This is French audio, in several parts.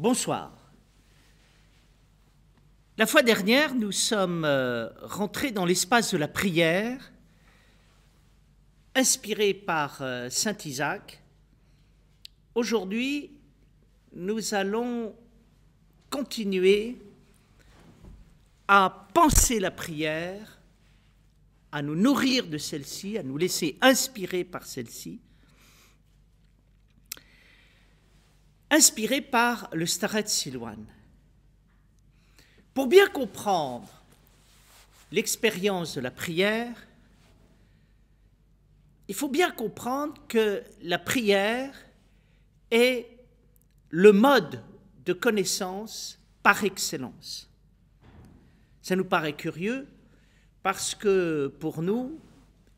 Bonsoir. La fois dernière, nous sommes euh, rentrés dans l'espace de la prière, inspiré par euh, Saint Isaac. Aujourd'hui, nous allons continuer à penser la prière, à nous nourrir de celle-ci, à nous laisser inspirer par celle-ci, inspiré par le Staret Silwan. Pour bien comprendre l'expérience de la prière, il faut bien comprendre que la prière est le mode de connaissance par excellence. Ça nous paraît curieux parce que pour nous,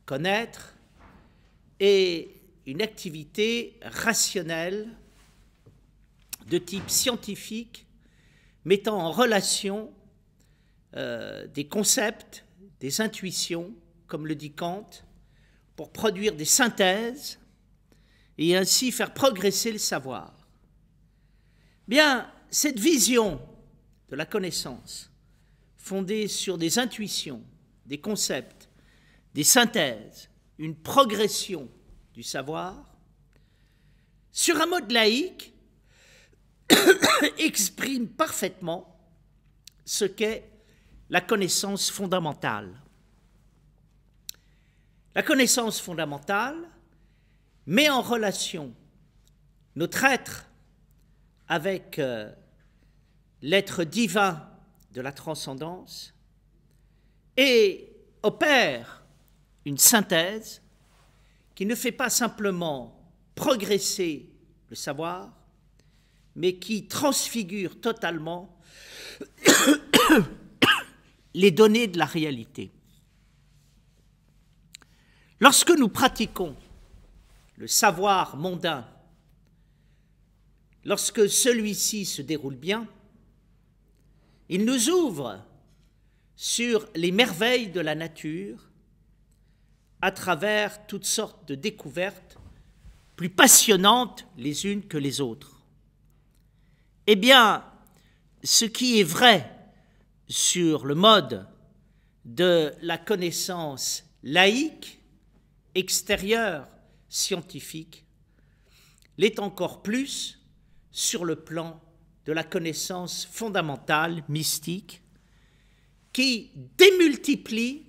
connaître est une activité rationnelle de type scientifique mettant en relation euh, des concepts, des intuitions, comme le dit Kant, pour produire des synthèses et ainsi faire progresser le savoir. Bien, cette vision de la connaissance, fondée sur des intuitions, des concepts, des synthèses, une progression du savoir, sur un mode laïque, exprime parfaitement ce qu'est la connaissance fondamentale. La connaissance fondamentale met en relation notre être avec euh, l'être divin de la transcendance et opère une synthèse qui ne fait pas simplement progresser le savoir, mais qui transfigure totalement les données de la réalité. Lorsque nous pratiquons le savoir mondain, lorsque celui-ci se déroule bien, il nous ouvre sur les merveilles de la nature à travers toutes sortes de découvertes plus passionnantes les unes que les autres. Eh bien, ce qui est vrai sur le mode de la connaissance laïque, extérieure, scientifique, l'est encore plus sur le plan de la connaissance fondamentale, mystique, qui démultiplie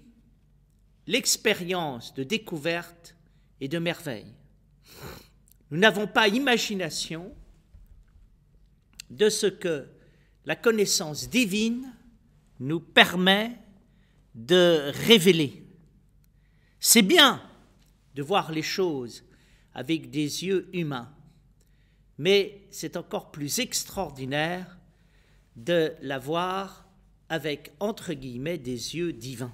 l'expérience de découverte et de merveille. Nous n'avons pas imagination de ce que la connaissance divine nous permet de révéler. C'est bien de voir les choses avec des yeux humains, mais c'est encore plus extraordinaire de la voir avec, entre guillemets, des yeux divins.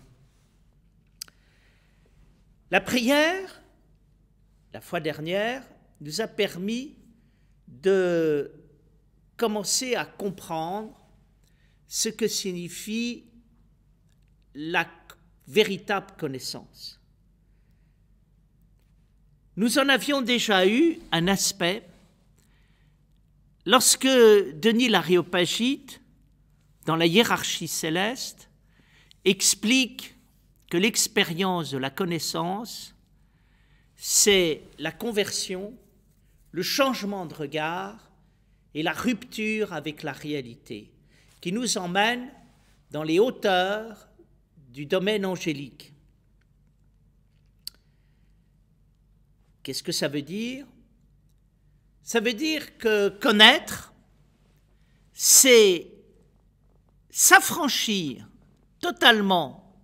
La prière, la fois dernière, nous a permis de commencer à comprendre ce que signifie la véritable connaissance. Nous en avions déjà eu un aspect lorsque Denis Lariopagite, dans la hiérarchie céleste, explique que l'expérience de la connaissance, c'est la conversion, le changement de regard et la rupture avec la réalité, qui nous emmène dans les hauteurs du domaine angélique. Qu'est-ce que ça veut dire Ça veut dire que connaître, c'est s'affranchir totalement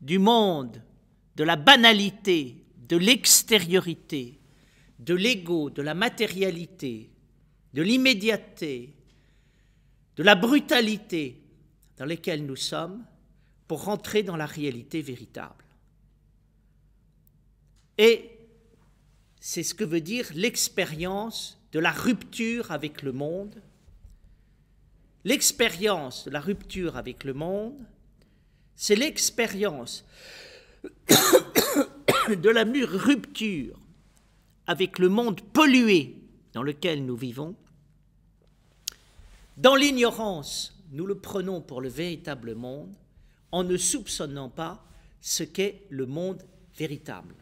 du monde, de la banalité, de l'extériorité, de l'ego, de la matérialité, de l'immédiateté, de la brutalité dans lesquelles nous sommes pour rentrer dans la réalité véritable. Et c'est ce que veut dire l'expérience de la rupture avec le monde, L'expérience de la rupture avec le monde, c'est l'expérience de la rupture avec le monde pollué dans lequel nous vivons, dans l'ignorance, nous le prenons pour le véritable monde en ne soupçonnant pas ce qu'est le monde véritable.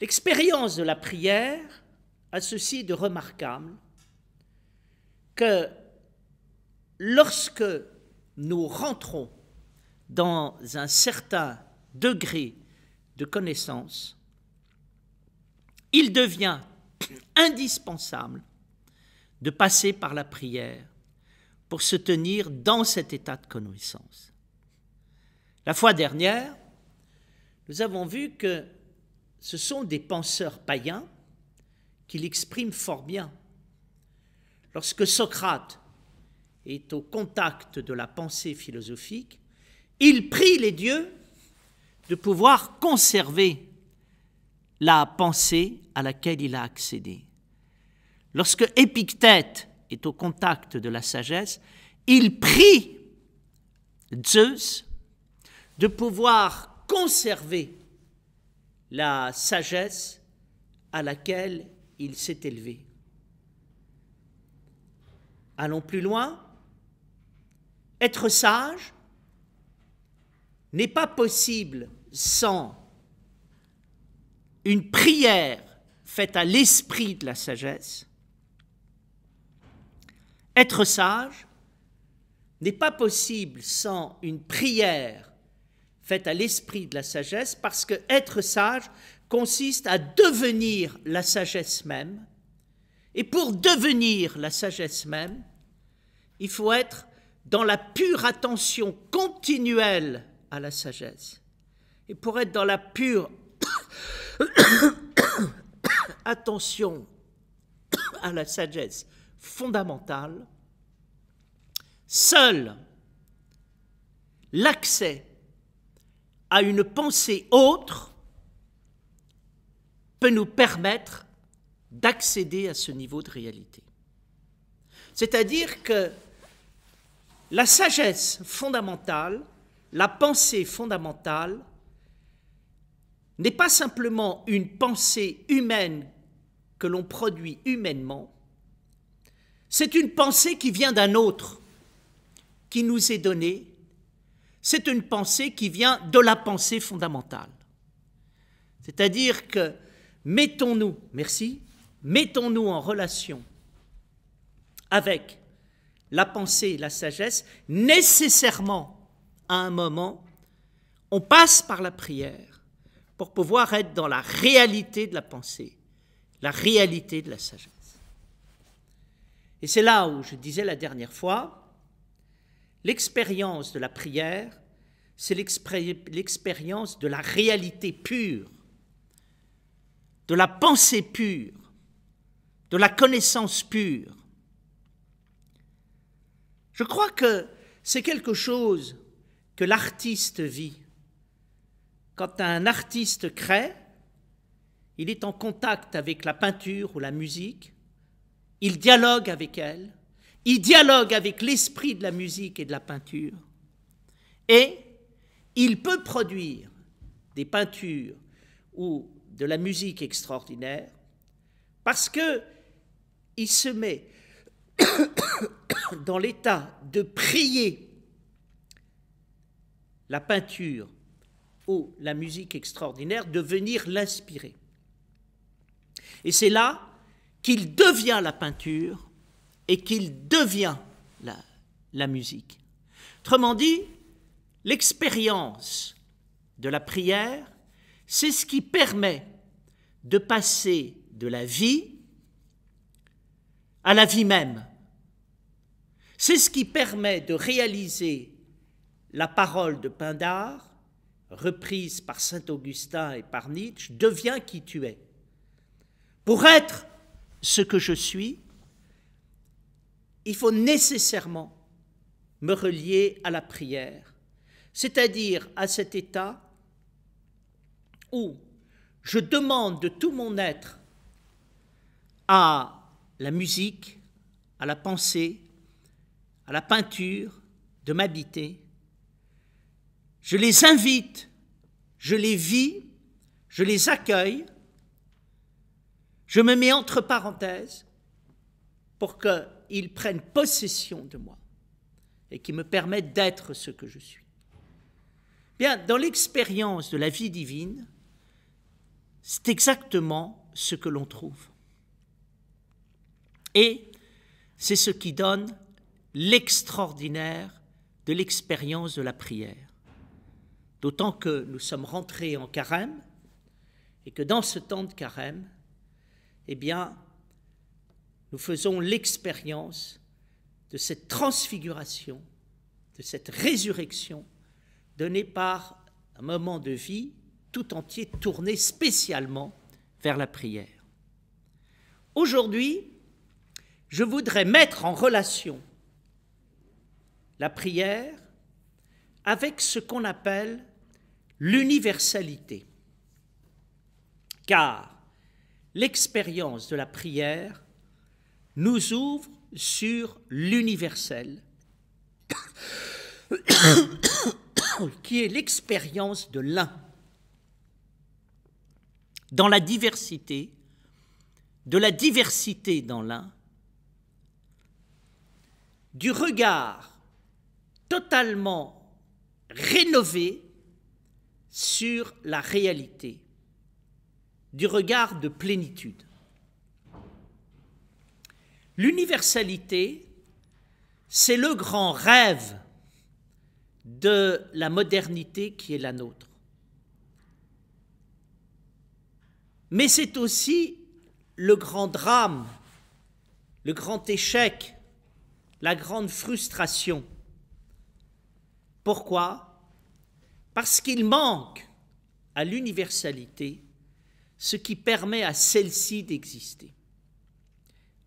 L'expérience de la prière a ceci de remarquable, que lorsque nous rentrons dans un certain degré de connaissance, il devient indispensable de passer par la prière pour se tenir dans cet état de connaissance. La fois dernière, nous avons vu que ce sont des penseurs païens qui l'expriment fort bien. Lorsque Socrate est au contact de la pensée philosophique, il prie les dieux de pouvoir conserver la pensée à laquelle il a accédé. Lorsque Épictète est au contact de la sagesse, il prie Zeus de pouvoir conserver la sagesse à laquelle il s'est élevé. Allons plus loin. Être sage n'est pas possible sans une prière faite à l'esprit de la sagesse être sage n'est pas possible sans une prière faite à l'esprit de la sagesse, parce que être sage consiste à devenir la sagesse même. Et pour devenir la sagesse même, il faut être dans la pure attention continuelle à la sagesse. Et pour être dans la pure attention à la sagesse fondamentale, seul l'accès à une pensée autre peut nous permettre d'accéder à ce niveau de réalité. C'est-à-dire que la sagesse fondamentale, la pensée fondamentale, n'est pas simplement une pensée humaine que l'on produit humainement, c'est une pensée qui vient d'un autre, qui nous est donnée. C'est une pensée qui vient de la pensée fondamentale. C'est-à-dire que mettons-nous, merci, mettons-nous en relation avec la pensée et la sagesse, nécessairement, à un moment, on passe par la prière pour pouvoir être dans la réalité de la pensée, la réalité de la sagesse. Et c'est là où je disais la dernière fois, l'expérience de la prière, c'est l'expérience de la réalité pure, de la pensée pure, de la connaissance pure. Je crois que c'est quelque chose que l'artiste vit. Quand un artiste crée, il est en contact avec la peinture ou la musique, il dialogue avec elle, il dialogue avec l'esprit de la musique et de la peinture, et il peut produire des peintures ou de la musique extraordinaire parce que il se met dans l'état de prier la peinture ou la musique extraordinaire de venir l'inspirer. Et c'est là qu'il devient la peinture et qu'il devient la, musique. Autrement dit, l'expérience de la prière, c'est ce qui permet de passer de la vie à la vie même. C'est ce qui permet de réaliser la parole de Pindar, reprise par Saint Augustin et par Nietzsche, deviens qui tu es. Pour être ce que je suis, il faut nécessairement me relier à la prière, c'est-à-dire à cet état où je demande de tout mon être à la musique, à la pensée, à la peinture de m'habiter. Je les invite, je les vis, je les accueille je me mets entre parenthèses pour qu'ils prennent possession de moi et qu'ils me permettent d'être ce que je suis. Bien, dans l'expérience de la vie divine, c'est exactement ce que l'on trouve. Et c'est ce qui donne l'extraordinaire de l'expérience de la prière. D'autant que nous sommes rentrés en carême et que dans ce temps de carême, eh bien, nous faisons l'expérience de cette transfiguration, de cette résurrection donnée par un moment de vie tout entier tourné spécialement vers la prière. Aujourd'hui, je voudrais mettre en relation la prière avec ce qu'on appelle l'universalité. Car l'expérience de la prière nous ouvre sur l'universel, qui est l'expérience de l'un. Dans la diversité, de la diversité dans l'un, du regard totalement rénové sur la réalité du regard de plénitude. L'universalité, c'est le grand rêve de la modernité qui est la nôtre. Mais c'est aussi le grand drame, le grand échec, la grande frustration. Pourquoi Parce qu'il manque à l'universalité ce qui permet à celle-ci d'exister,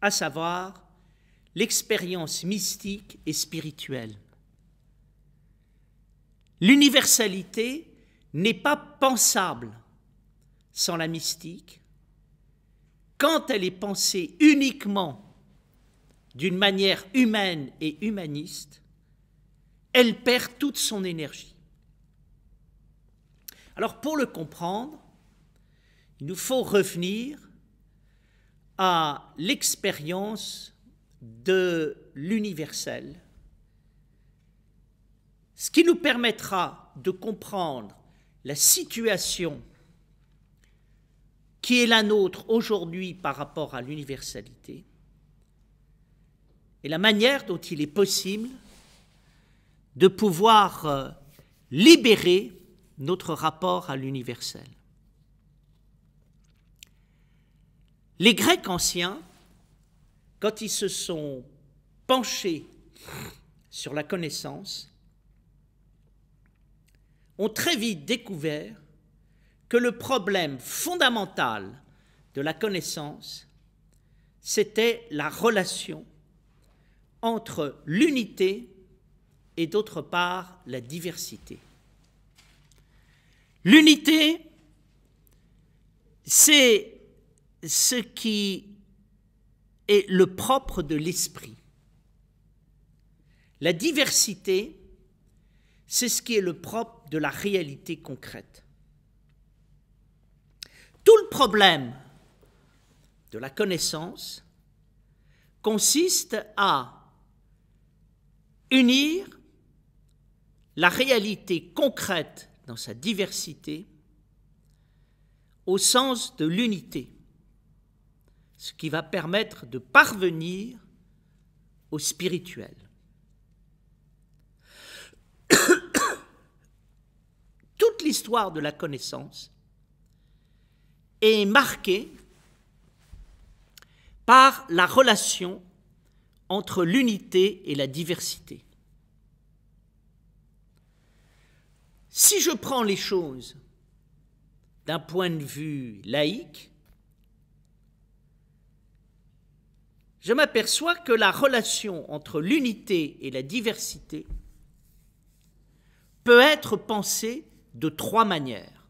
à savoir l'expérience mystique et spirituelle. L'universalité n'est pas pensable sans la mystique quand elle est pensée uniquement d'une manière humaine et humaniste, elle perd toute son énergie. Alors pour le comprendre, il nous faut revenir à l'expérience de l'universel, ce qui nous permettra de comprendre la situation qui est la nôtre aujourd'hui par rapport à l'universalité et la manière dont il est possible de pouvoir euh, libérer notre rapport à l'universel. Les Grecs anciens, quand ils se sont penchés sur la connaissance, ont très vite découvert que le problème fondamental de la connaissance, c'était la relation entre l'unité et d'autre part la diversité. L'unité, c'est ce qui est le propre de l'esprit. La diversité, c'est ce qui est le propre de la réalité concrète. Tout le problème de la connaissance consiste à unir la réalité concrète dans sa diversité au sens de l'unité ce qui va permettre de parvenir au spirituel. Toute l'histoire de la connaissance est marquée par la relation entre l'unité et la diversité. Si je prends les choses d'un point de vue laïque, je m'aperçois que la relation entre l'unité et la diversité peut être pensée de trois manières.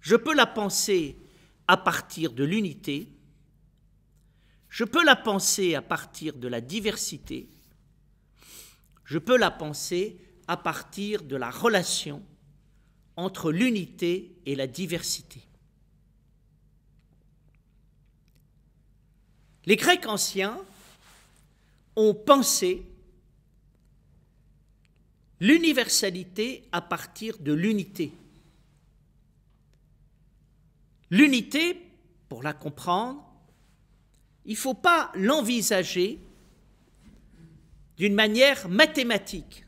Je peux la penser à partir de l'unité, je peux la penser à partir de la diversité, je peux la penser à partir de la relation entre l'unité et la diversité. Les Grecs anciens ont pensé l'universalité à partir de l'unité. L'unité, pour la comprendre, il ne faut pas l'envisager d'une manière mathématique,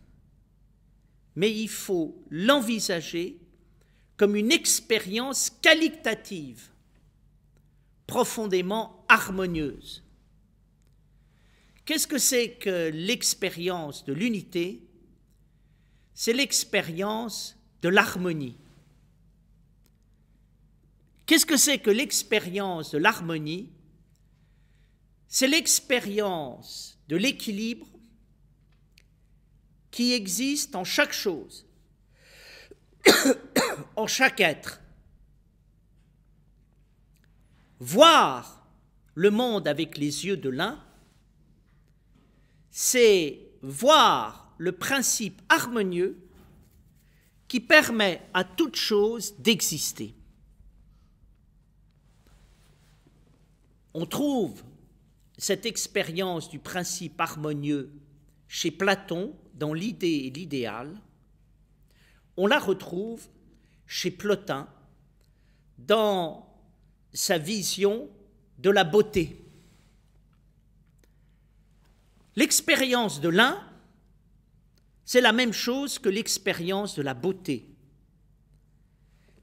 mais il faut l'envisager comme une expérience qualitative, profondément harmonieuse. Qu'est-ce que c'est que l'expérience de l'unité C'est l'expérience de l'harmonie. Qu'est-ce que c'est que l'expérience de l'harmonie C'est l'expérience de l'équilibre qui existe en chaque chose, en chaque être. Voir le monde avec les yeux de l'un, c'est voir le principe harmonieux qui permet à toute chose d'exister. On trouve cette expérience du principe harmonieux chez Platon dans l'idée et l'idéal. On la retrouve chez Plotin dans sa vision de la beauté. L'expérience de l'un, c'est la même chose que l'expérience de la beauté.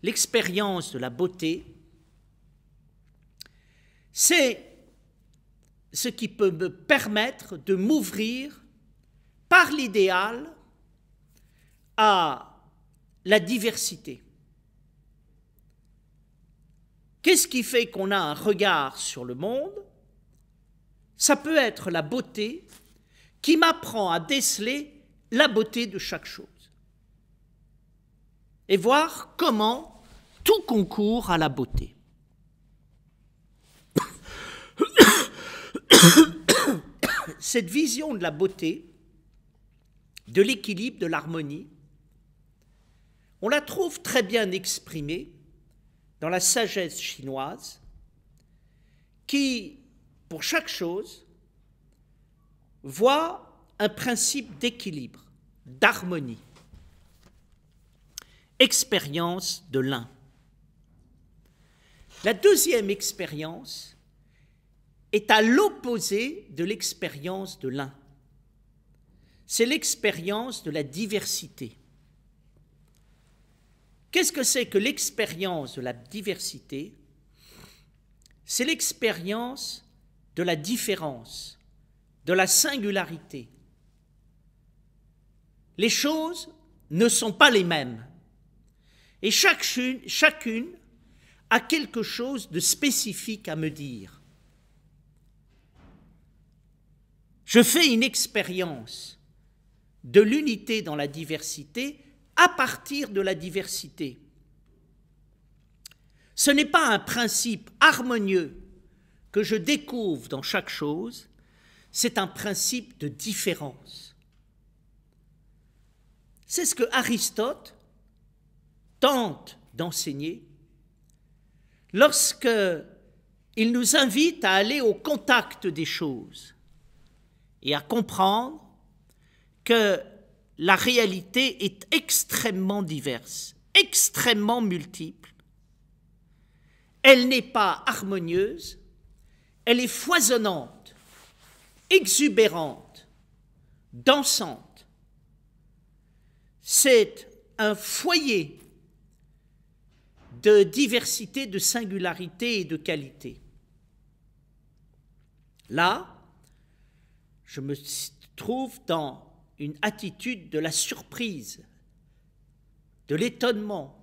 L'expérience de la beauté, c'est ce qui peut me permettre de m'ouvrir par l'idéal à la diversité. Qu'est-ce qui fait qu'on a un regard sur le monde Ça peut être la beauté qui m'apprend à déceler la beauté de chaque chose et voir comment tout concourt à la beauté. Cette vision de la beauté, de l'équilibre, de l'harmonie, on la trouve très bien exprimée dans la sagesse chinoise, qui, pour chaque chose, voit un principe d'équilibre, d'harmonie. Expérience de l'un. La deuxième expérience est à l'opposé de l'expérience de l'un. C'est l'expérience de la diversité. Qu'est-ce que c'est que l'expérience de la diversité C'est l'expérience de la différence, de la singularité. Les choses ne sont pas les mêmes. Et chacune, chacune a quelque chose de spécifique à me dire. Je fais une expérience de l'unité dans la diversité à partir de la diversité. Ce n'est pas un principe harmonieux que je découvre dans chaque chose, c'est un principe de différence. C'est ce que Aristote tente d'enseigner lorsque il nous invite à aller au contact des choses et à comprendre que la réalité est extrêmement diverse, extrêmement multiple. Elle n'est pas harmonieuse, elle est foisonnante, exubérante, dansante. C'est un foyer de diversité, de singularité et de qualité. Là, je me trouve dans une attitude de la surprise, de l'étonnement,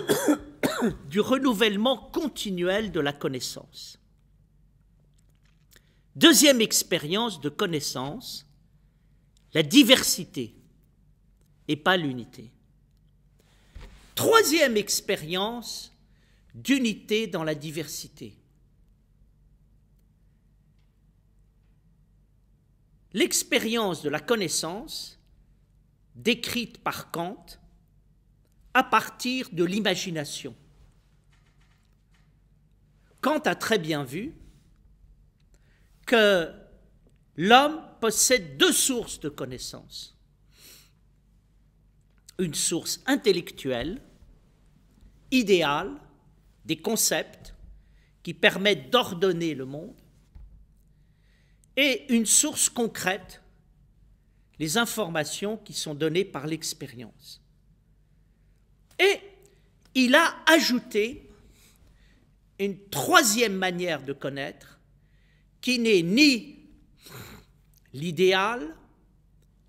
du renouvellement continuel de la connaissance. Deuxième expérience de connaissance, la diversité et pas l'unité. Troisième expérience d'unité dans la diversité. l'expérience de la connaissance, décrite par Kant, à partir de l'imagination. Kant a très bien vu que l'homme possède deux sources de connaissance Une source intellectuelle, idéale, des concepts qui permettent d'ordonner le monde, et une source concrète, les informations qui sont données par l'expérience. Et il a ajouté une troisième manière de connaître qui n'est ni l'idéal,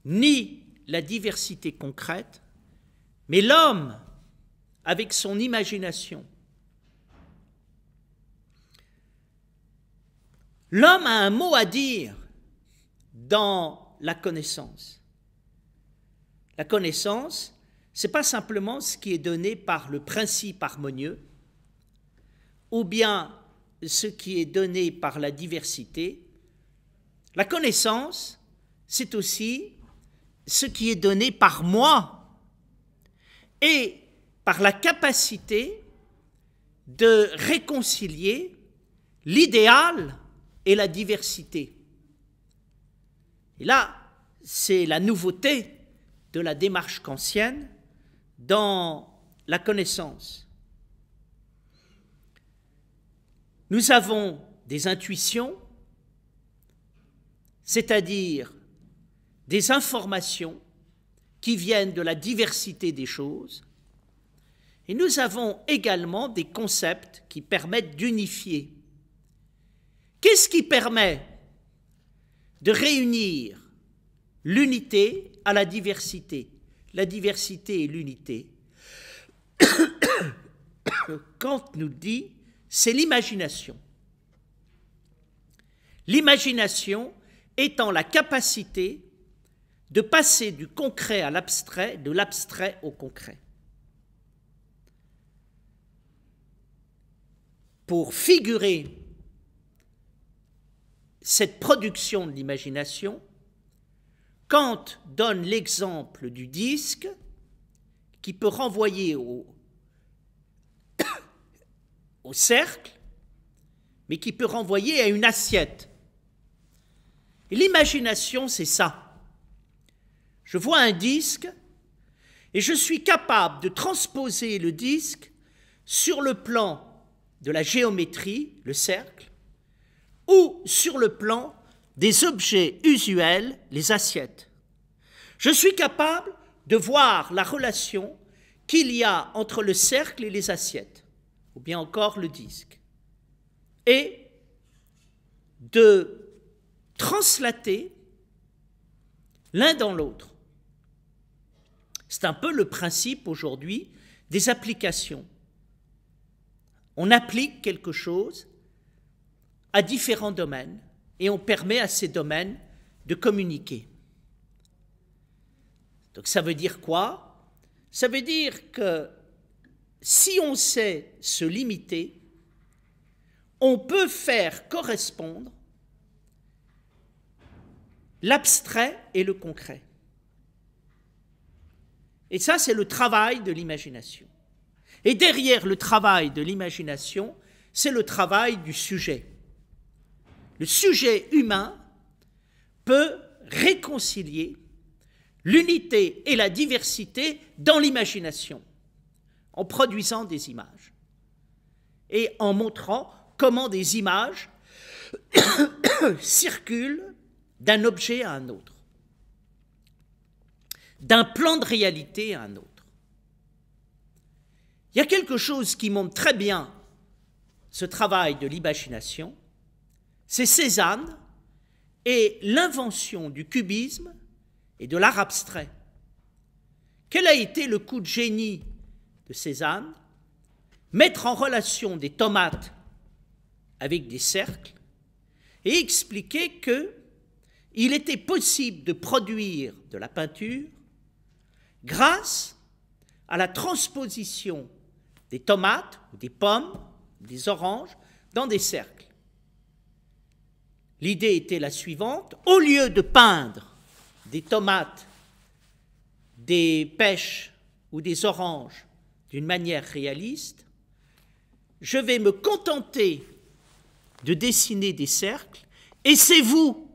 ni la diversité concrète, mais l'homme, avec son imagination, L'homme a un mot à dire dans la connaissance. La connaissance, n'est pas simplement ce qui est donné par le principe harmonieux, ou bien ce qui est donné par la diversité. La connaissance, c'est aussi ce qui est donné par moi et par la capacité de réconcilier l'idéal et la diversité. Et là, c'est la nouveauté de la démarche kantienne dans la connaissance. Nous avons des intuitions, c'est-à-dire des informations qui viennent de la diversité des choses, et nous avons également des concepts qui permettent d'unifier Qu'est-ce qui permet de réunir l'unité à la diversité La diversité et l'unité. Kant nous dit, c'est l'imagination. L'imagination étant la capacité de passer du concret à l'abstrait, de l'abstrait au concret. Pour figurer cette production de l'imagination, Kant donne l'exemple du disque qui peut renvoyer au, cercle, mais qui peut renvoyer à une assiette. l'imagination, c'est ça. Je vois un disque et je suis capable de transposer le disque sur le plan de la géométrie, le cercle, ou sur le plan des objets usuels, les assiettes. Je suis capable de voir la relation qu'il y a entre le cercle et les assiettes, ou bien encore le disque, et de translater l'un dans l'autre. C'est un peu le principe aujourd'hui des applications. On applique quelque chose à différents domaines et on permet à ces domaines de communiquer. Donc ça veut dire quoi Ça veut dire que si on sait se limiter, on peut faire correspondre l'abstrait et le concret. Et ça, c'est le travail de l'imagination. Et derrière le travail de l'imagination, c'est le travail du sujet le sujet humain peut réconcilier l'unité et la diversité dans l'imagination, en produisant des images et en montrant comment des images circulent d'un objet à un autre, d'un plan de réalité à un autre. Il y a quelque chose qui montre très bien ce travail de l'imagination, c'est Cézanne et l'invention du cubisme et de l'art abstrait. Quel a été le coup de génie de Cézanne Mettre en relation des tomates avec des cercles et expliquer que il était possible de produire de la peinture grâce à la transposition des tomates ou des pommes, des oranges dans des cercles. L'idée était la suivante, au lieu de peindre des tomates, des pêches ou des oranges d'une manière réaliste, je vais me contenter de dessiner des cercles, et c'est vous,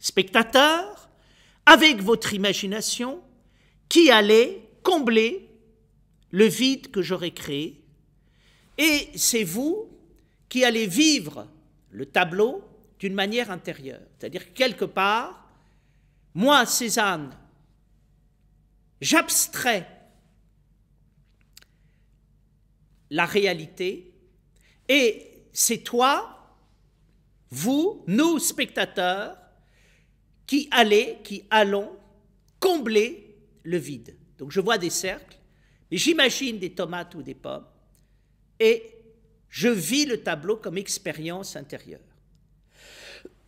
spectateurs, avec votre imagination, qui allez combler le vide que j'aurai créé, et c'est vous qui allez vivre le tableau d'une manière intérieure. C'est-à-dire quelque part, moi, Cézanne, j'abstrais la réalité et c'est toi, vous, nous, spectateurs, qui allez, qui allons combler le vide. Donc je vois des cercles, mais j'imagine des tomates ou des pommes et je vis le tableau comme expérience intérieure.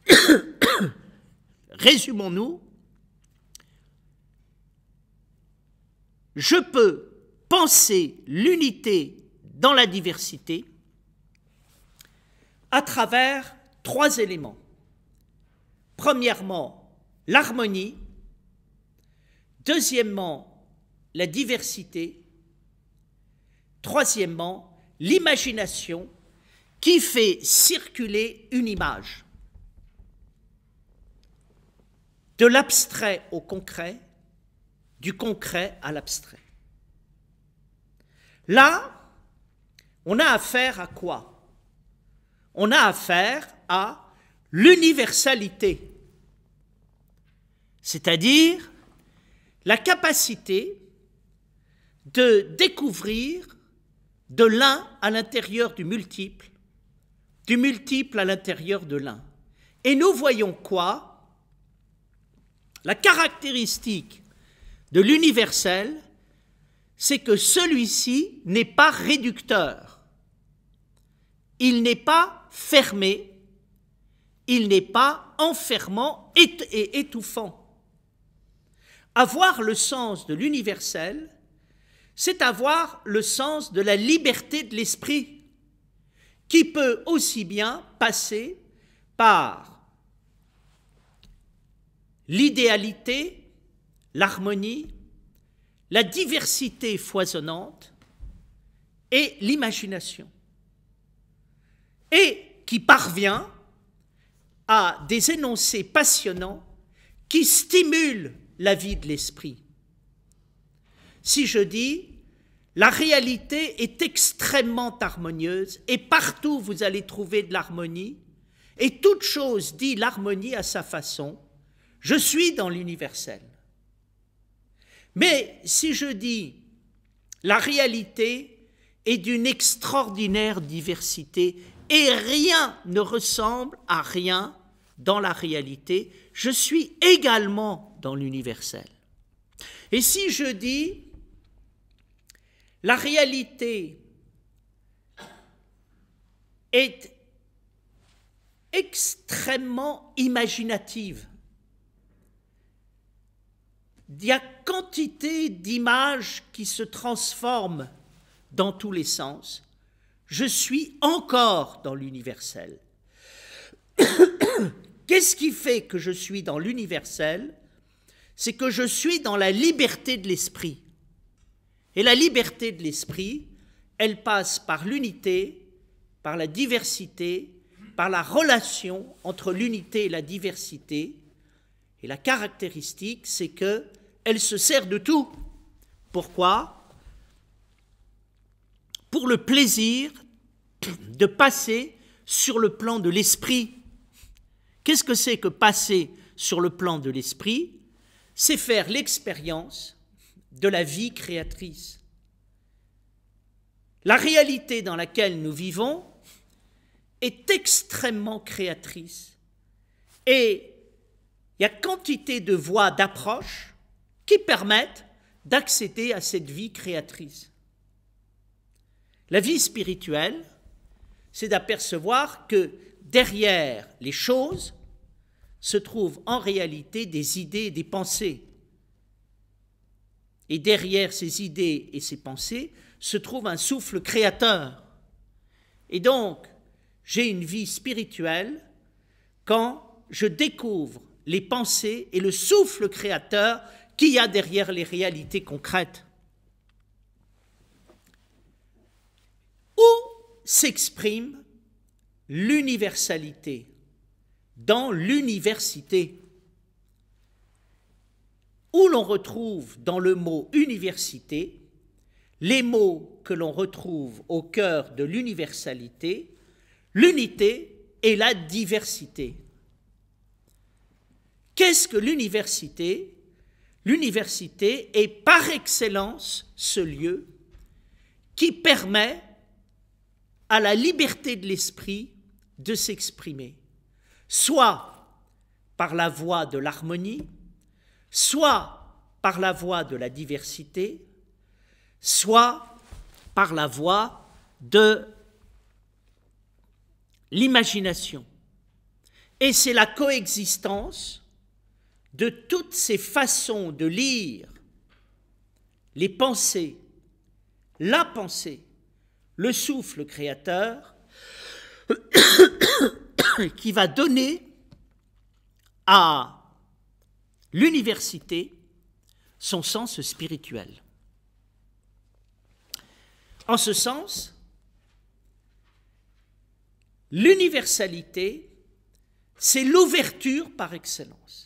Résumons-nous. Je peux penser l'unité dans la diversité à travers trois éléments. Premièrement, l'harmonie. Deuxièmement, la diversité. Troisièmement, l'imagination qui fait circuler une image. de l'abstrait au concret, du concret à l'abstrait. Là, on a affaire à quoi On a affaire à l'universalité, c'est-à-dire la capacité de découvrir de l'un à l'intérieur du multiple, du multiple à l'intérieur de l'un. Et nous voyons quoi la caractéristique de l'universel, c'est que celui-ci n'est pas réducteur. Il n'est pas fermé. Il n'est pas enfermant et étouffant. Avoir le sens de l'universel, c'est avoir le sens de la liberté de l'esprit, qui peut aussi bien passer par l'idéalité, l'harmonie, la diversité foisonnante et l'imagination. Et qui parvient à des énoncés passionnants qui stimulent la vie de l'esprit. Si je dis la réalité est extrêmement harmonieuse et partout vous allez trouver de l'harmonie, et toute chose dit l'harmonie à sa façon, je suis dans l'universel. Mais si je dis la réalité est d'une extraordinaire diversité et rien ne ressemble à rien dans la réalité, je suis également dans l'universel. Et si je dis la réalité est extrêmement imaginative, il y a quantité d'images qui se transforment dans tous les sens. Je suis encore dans l'universel. Qu'est-ce qui fait que je suis dans l'universel C'est que je suis dans la liberté de l'esprit. Et la liberté de l'esprit, elle passe par l'unité, par la diversité, par la relation entre l'unité et la diversité, et la caractéristique, c'est que elle se sert de tout. Pourquoi Pour le plaisir de passer sur le plan de l'esprit. Qu'est-ce que c'est que passer sur le plan de l'esprit C'est faire l'expérience de la vie créatrice. La réalité dans laquelle nous vivons est extrêmement créatrice. Et il y a quantité de voies d'approche qui permettent d'accéder à cette vie créatrice. La vie spirituelle, c'est d'apercevoir que derrière les choses se trouvent en réalité des idées et des pensées. Et derrière ces idées et ces pensées se trouve un souffle créateur. Et donc, j'ai une vie spirituelle quand je découvre les pensées et le souffle créateur qu'il y a derrière les réalités concrètes. Où s'exprime l'universalité Dans l'université. Où l'on retrouve dans le mot université les mots que l'on retrouve au cœur de l'universalité, l'unité et la diversité. Qu'est-ce que l'université L'université est par excellence ce lieu qui permet à la liberté de l'esprit de s'exprimer, soit par la voie de l'harmonie, soit par la voie de la diversité, soit par la voie de l'imagination. Et c'est la coexistence de toutes ces façons de lire les pensées, la pensée, le souffle créateur, qui va donner à l'université son sens spirituel. En ce sens, l'universalité, c'est l'ouverture par excellence.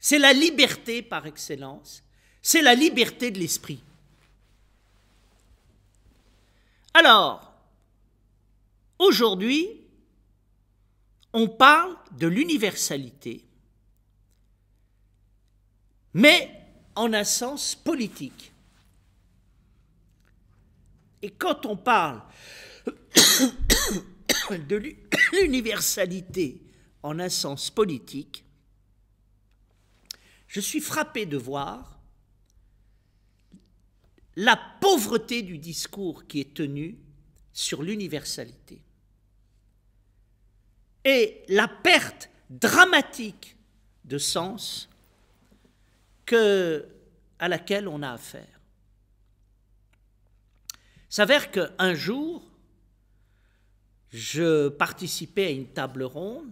C'est la liberté par excellence, c'est la liberté de l'esprit. Alors, aujourd'hui, on parle de l'universalité, mais en un sens politique. Et quand on parle de l'universalité en un sens politique, je suis frappé de voir la pauvreté du discours qui est tenu sur l'universalité et la perte dramatique de sens que, à laquelle on a affaire. S'avère qu'un jour, je participais à une table ronde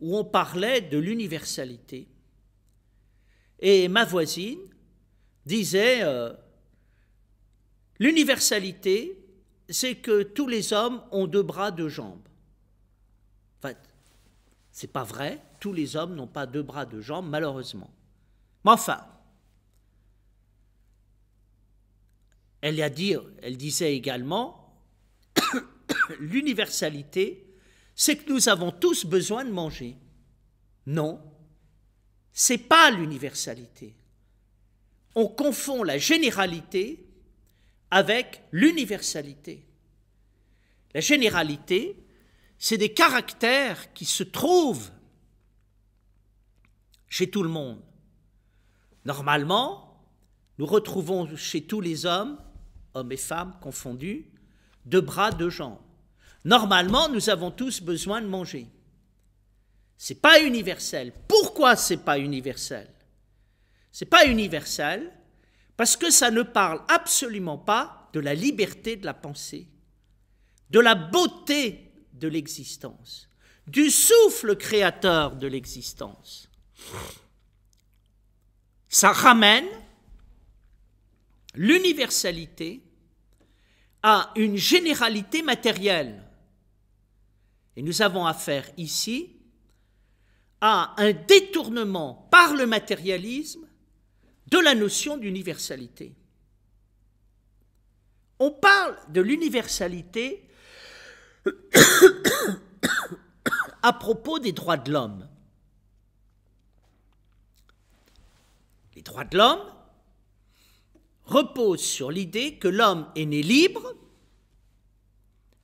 où on parlait de l'universalité et ma voisine disait, euh, l'universalité, c'est que tous les hommes ont deux bras, deux jambes. Enfin, c'est pas vrai, tous les hommes n'ont pas deux bras, deux jambes, malheureusement. Mais enfin, elle, a dit, elle disait également, l'universalité, c'est que nous avons tous besoin de manger. Non, c'est pas l'universalité. On confond la généralité avec l'universalité. La généralité, c'est des caractères qui se trouvent chez tout le monde. Normalement, nous retrouvons chez tous les hommes, hommes et femmes confondus, deux bras, deux jambes. Normalement, nous avons tous besoin de manger. C'est pas universel. Pourquoi c'est pas universel C'est pas universel parce que ça ne parle absolument pas de la liberté de la pensée, de la beauté de l'existence, du souffle créateur de l'existence. Ça ramène l'universalité à une généralité matérielle. Et nous avons affaire ici à un détournement par le matérialisme de la notion d'universalité. On parle de l'universalité à propos des droits de l'homme. Les droits de l'homme reposent sur l'idée que l'homme est né libre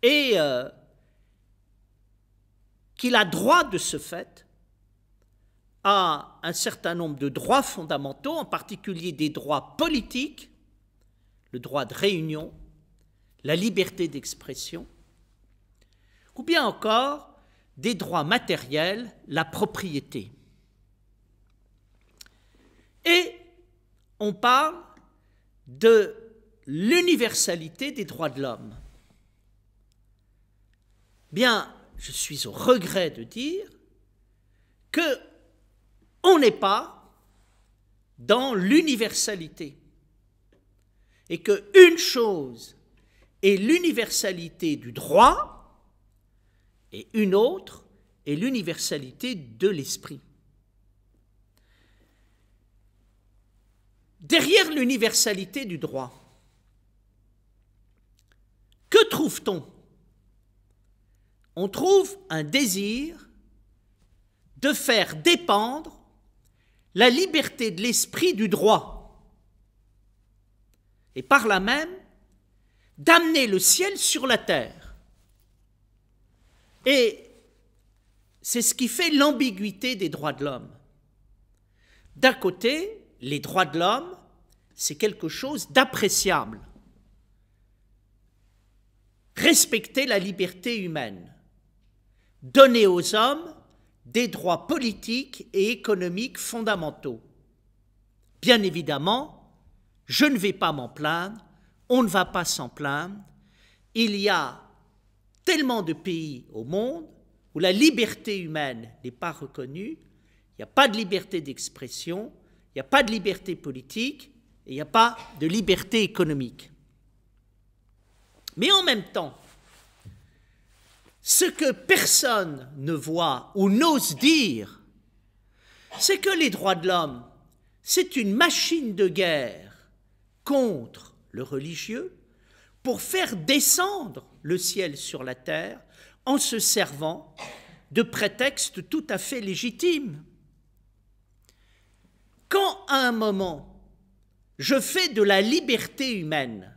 et euh, qu'il a droit de ce fait à un certain nombre de droits fondamentaux, en particulier des droits politiques, le droit de réunion, la liberté d'expression, ou bien encore des droits matériels, la propriété. Et on parle de l'universalité des droits de l'homme. Bien, je suis au regret de dire que on n'est pas dans l'universalité. Et qu'une chose est l'universalité du droit et une autre est l'universalité de l'esprit. Derrière l'universalité du droit, que trouve-t-on On trouve un désir de faire dépendre la liberté de l'esprit du droit, et par là même d'amener le ciel sur la terre. Et c'est ce qui fait l'ambiguïté des droits de l'homme. D'un côté, les droits de l'homme, c'est quelque chose d'appréciable. Respecter la liberté humaine, donner aux hommes des droits politiques et économiques fondamentaux. Bien évidemment, je ne vais pas m'en plaindre, on ne va pas s'en plaindre. Il y a tellement de pays au monde où la liberté humaine n'est pas reconnue, il n'y a pas de liberté d'expression, il n'y a pas de liberté politique et il n'y a pas de liberté économique. Mais en même temps, ce que personne ne voit ou n'ose dire, c'est que les droits de l'homme, c'est une machine de guerre contre le religieux pour faire descendre le ciel sur la terre en se servant de prétextes tout à fait légitimes. Quand à un moment, je fais de la liberté humaine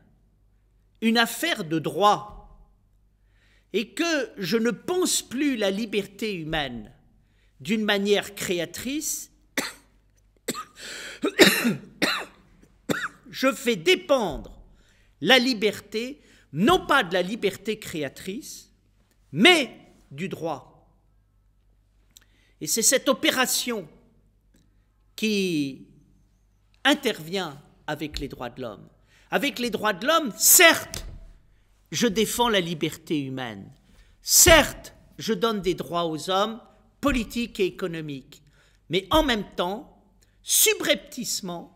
une affaire de droit, et que je ne pense plus la liberté humaine d'une manière créatrice, je fais dépendre la liberté, non pas de la liberté créatrice, mais du droit. Et c'est cette opération qui intervient avec les droits de l'homme. Avec les droits de l'homme, certes, je défends la liberté humaine. Certes, je donne des droits aux hommes, politiques et économiques, mais en même temps, subrepticement,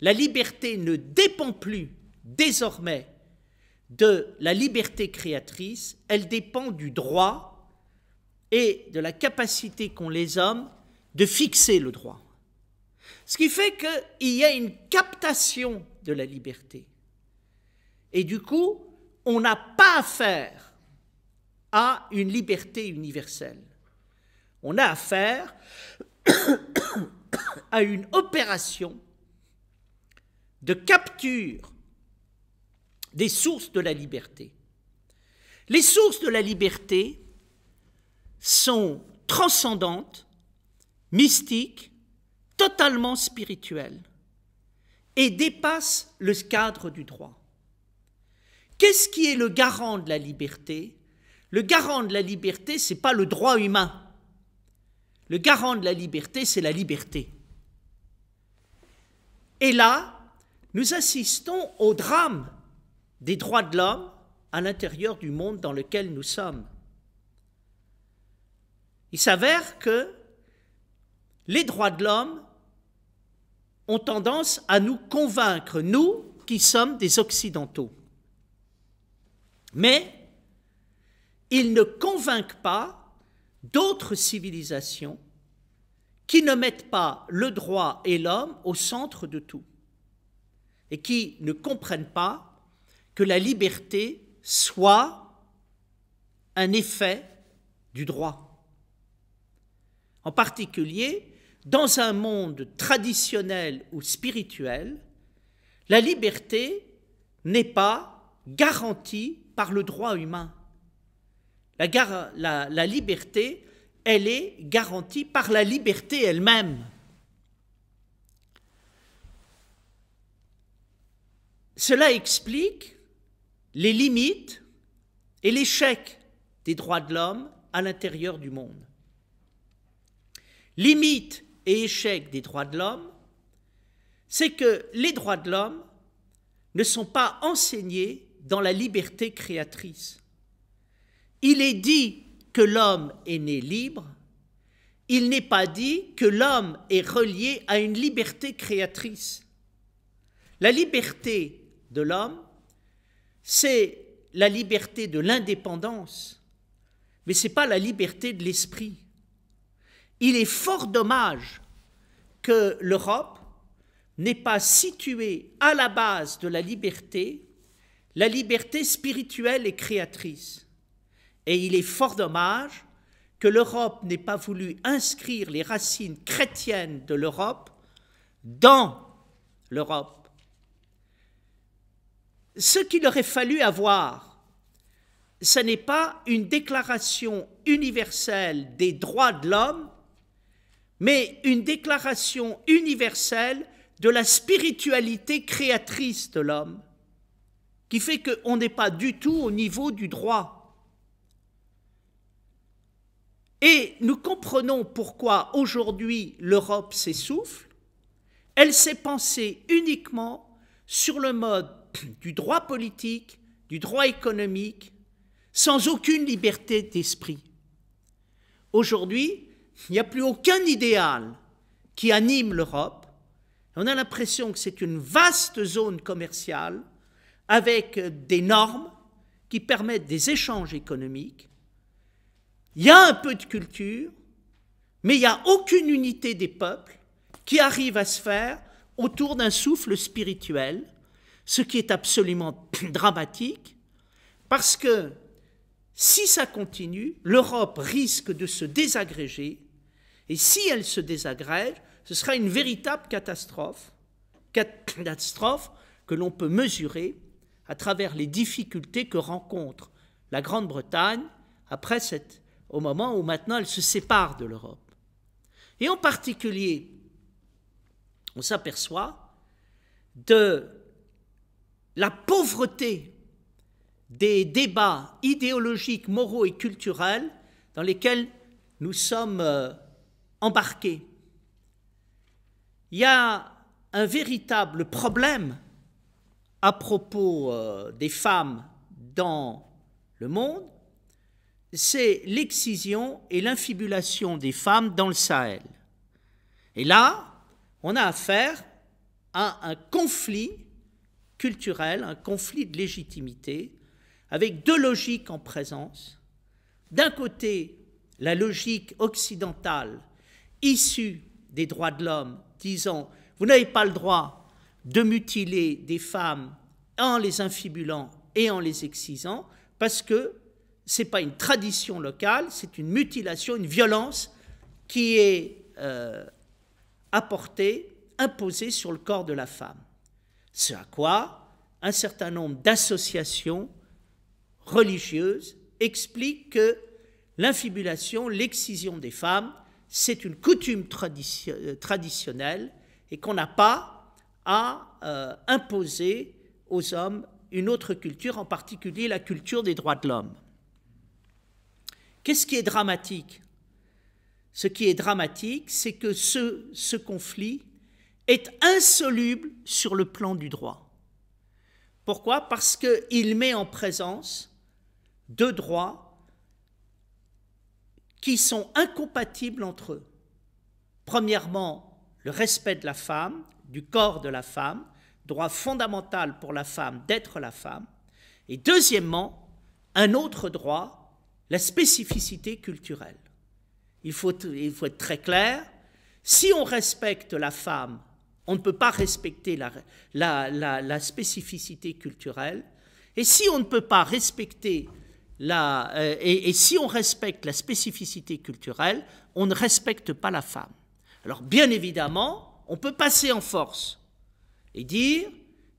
la liberté ne dépend plus désormais de la liberté créatrice, elle dépend du droit et de la capacité qu'ont les hommes de fixer le droit. Ce qui fait qu'il y a une captation de la liberté. Et du coup, on n'a pas affaire à une liberté universelle. On a affaire à une opération de capture des sources de la liberté. Les sources de la liberté sont transcendantes, mystiques, totalement spirituelles et dépassent le cadre du droit. Qu'est-ce qui est le garant de la liberté Le garant de la liberté, ce n'est pas le droit humain. Le garant de la liberté, c'est la liberté. Et là, nous assistons au drame des droits de l'homme à l'intérieur du monde dans lequel nous sommes. Il s'avère que les droits de l'homme ont tendance à nous convaincre, nous qui sommes des Occidentaux. Mais il ne convainc pas d'autres civilisations qui ne mettent pas le droit et l'homme au centre de tout et qui ne comprennent pas que la liberté soit un effet du droit. En particulier, dans un monde traditionnel ou spirituel, la liberté n'est pas garantie par le droit humain. La, liberté, elle est garantie par la liberté elle-même. Cela explique les limites et l'échec des droits de l'homme à l'intérieur du monde. Limite et échec des droits de l'homme, c'est que les droits de l'homme ne sont pas enseignés dans la liberté créatrice. Il est dit que l'homme est né libre, il n'est pas dit que l'homme est relié à une liberté créatrice. La liberté de l'homme, c'est la liberté de l'indépendance, mais ce n'est pas la liberté de l'esprit. Il est fort dommage que l'Europe n'est pas située à la base de la liberté la liberté spirituelle est créatrice. Et il est fort dommage que l'Europe n'ait pas voulu inscrire les racines chrétiennes de l'Europe dans l'Europe. Ce qu'il aurait fallu avoir, ce n'est pas une déclaration universelle des droits de l'homme, mais une déclaration universelle de la spiritualité créatrice de l'homme qui fait qu'on n'est pas du tout au niveau du droit. Et nous comprenons pourquoi aujourd'hui l'Europe s'essouffle. Elle s'est pensée uniquement sur le mode du droit politique, du droit économique, sans aucune liberté d'esprit. Aujourd'hui, il n'y a plus aucun idéal qui anime l'Europe. On a l'impression que c'est une vaste zone commerciale avec des normes qui permettent des échanges économiques. Il y a un peu de culture, mais il n'y a aucune unité des peuples qui arrive à se faire autour d'un souffle spirituel, ce qui est absolument dramatique, parce que si ça continue, l'Europe risque de se désagréger, et si elle se désagrège, ce sera une véritable catastrophe, catastrophe que l'on peut mesurer à travers les difficultés que rencontre la Grande-Bretagne après cette, au moment où maintenant elle se sépare de l'Europe. Et en particulier, on s'aperçoit de la pauvreté des débats idéologiques, moraux et culturels dans lesquels nous sommes euh, embarqués. Il y a un véritable problème à propos euh, des femmes dans le monde, c'est l'excision et l'infibulation des femmes dans le Sahel. Et là, on a affaire à un conflit culturel, un conflit de légitimité, avec deux logiques en présence. D'un côté, la logique occidentale issue des droits de l'homme, disant, vous n'avez pas le droit de mutiler des femmes en les infibulant et en les excisant, parce que ce n'est pas une tradition locale, c'est une mutilation, une violence qui est euh, apportée, imposée sur le corps de la femme. Ce à quoi un certain nombre d'associations religieuses expliquent que l'infibulation, l'excision des femmes, c'est une coutume traditionnelle et qu'on n'a pas à euh, imposer aux hommes une autre culture, en particulier la culture des droits de l'homme. Qu'est-ce qui est dramatique Ce qui est dramatique, c'est que ce, ce conflit est insoluble sur le plan du droit. Pourquoi Parce qu'il met en présence deux droits qui sont incompatibles entre eux. Premièrement, le respect de la femme du corps de la femme, droit fondamental pour la femme d'être la femme, et deuxièmement, un autre droit, la spécificité culturelle. Il faut, il faut être très clair, si on respecte la femme, on ne peut pas respecter la, spécificité culturelle, et si on ne peut pas respecter la, euh, et, si on respecte la spécificité culturelle, on ne respecte pas la femme. Alors bien évidemment, on peut passer en force et dire,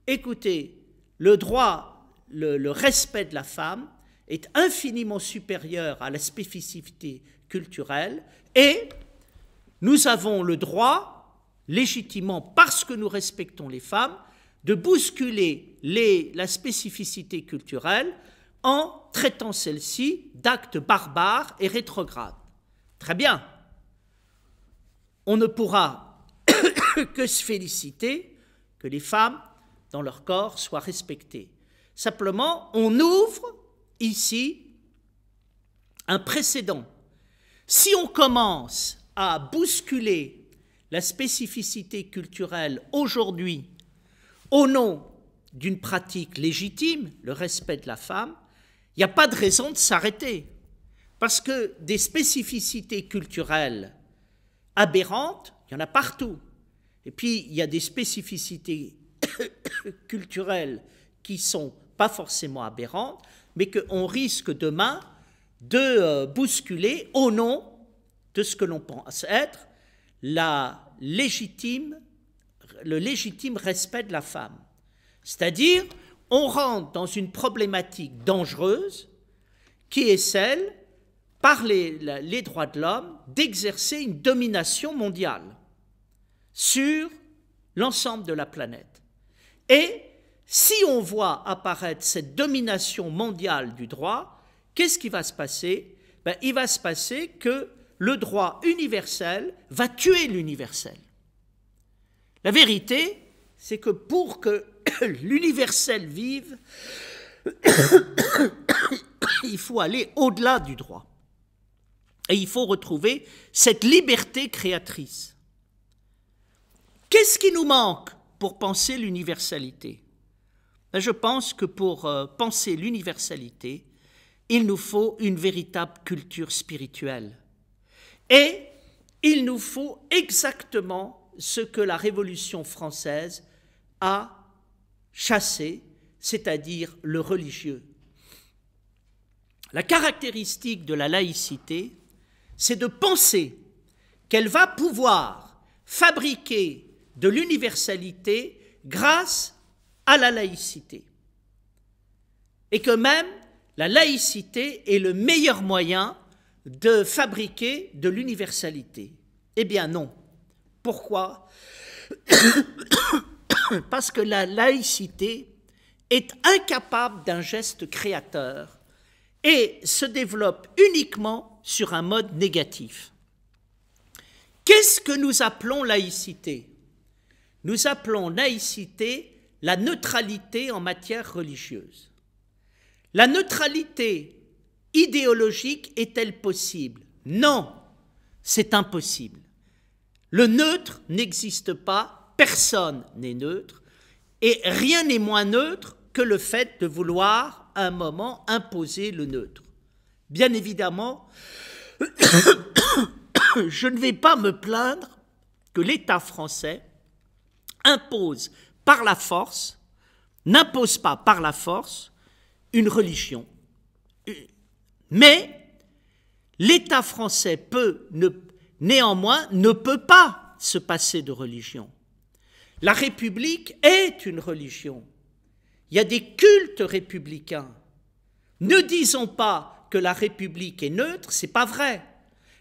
écoutez, le droit, le, respect de la femme est infiniment supérieur à la spécificité culturelle et nous avons le droit, légitimement parce que nous respectons les femmes, de bousculer la spécificité culturelle en traitant celle-ci d'actes barbares et rétrogrades. Très bien. On ne pourra que se féliciter que les femmes, dans leur corps, soient respectées. Simplement, on ouvre ici un précédent. Si on commence à bousculer la spécificité culturelle aujourd'hui au nom d'une pratique légitime, le respect de la femme, il n'y a pas de raison de s'arrêter. Parce que des spécificités culturelles aberrantes, il y en a partout. Et puis, il y a des spécificités culturelles qui sont pas forcément aberrantes, mais qu'on risque demain de euh, bousculer au nom de ce que l'on pense être la légitime, le légitime respect de la femme. C'est-à-dire, on rentre dans une problématique dangereuse qui est celle, par les droits de l'homme, d'exercer une domination mondiale sur l'ensemble de la planète. Et si on voit apparaître cette domination mondiale du droit, qu'est-ce qui va se passer ben, Il va se passer que le droit universel va tuer l'universel. La vérité, c'est que pour que l'universel vive, il faut aller au-delà du droit. Et il faut retrouver cette liberté créatrice. Qu'est-ce qui nous manque pour penser l'universalité ben, Je pense que pour euh, penser l'universalité, il nous faut une véritable culture spirituelle. Et il nous faut exactement ce que la Révolution française a chassé, c'est-à-dire le religieux. La caractéristique de la laïcité, c'est de penser qu'elle va pouvoir fabriquer de l'universalité grâce à la laïcité. Et que même la laïcité est le meilleur moyen de fabriquer de l'universalité. Eh bien non. Pourquoi Parce que la laïcité est incapable d'un geste créateur et se développe uniquement sur un mode négatif. Qu'est-ce que nous appelons laïcité nous appelons laïcité la neutralité en matière religieuse. La neutralité idéologique est-elle possible Non, c'est impossible. Le neutre n'existe pas, personne n'est neutre, et rien n'est moins neutre que le fait de vouloir à un moment imposer le neutre. Bien évidemment, je ne vais pas me plaindre que l'État français impose par la force, n'impose pas par la force une religion. Mais l'État français peut ne, néanmoins ne peut pas se passer de religion. La République est une religion. Il y a des cultes républicains. Ne disons pas que la République est neutre, c'est pas vrai.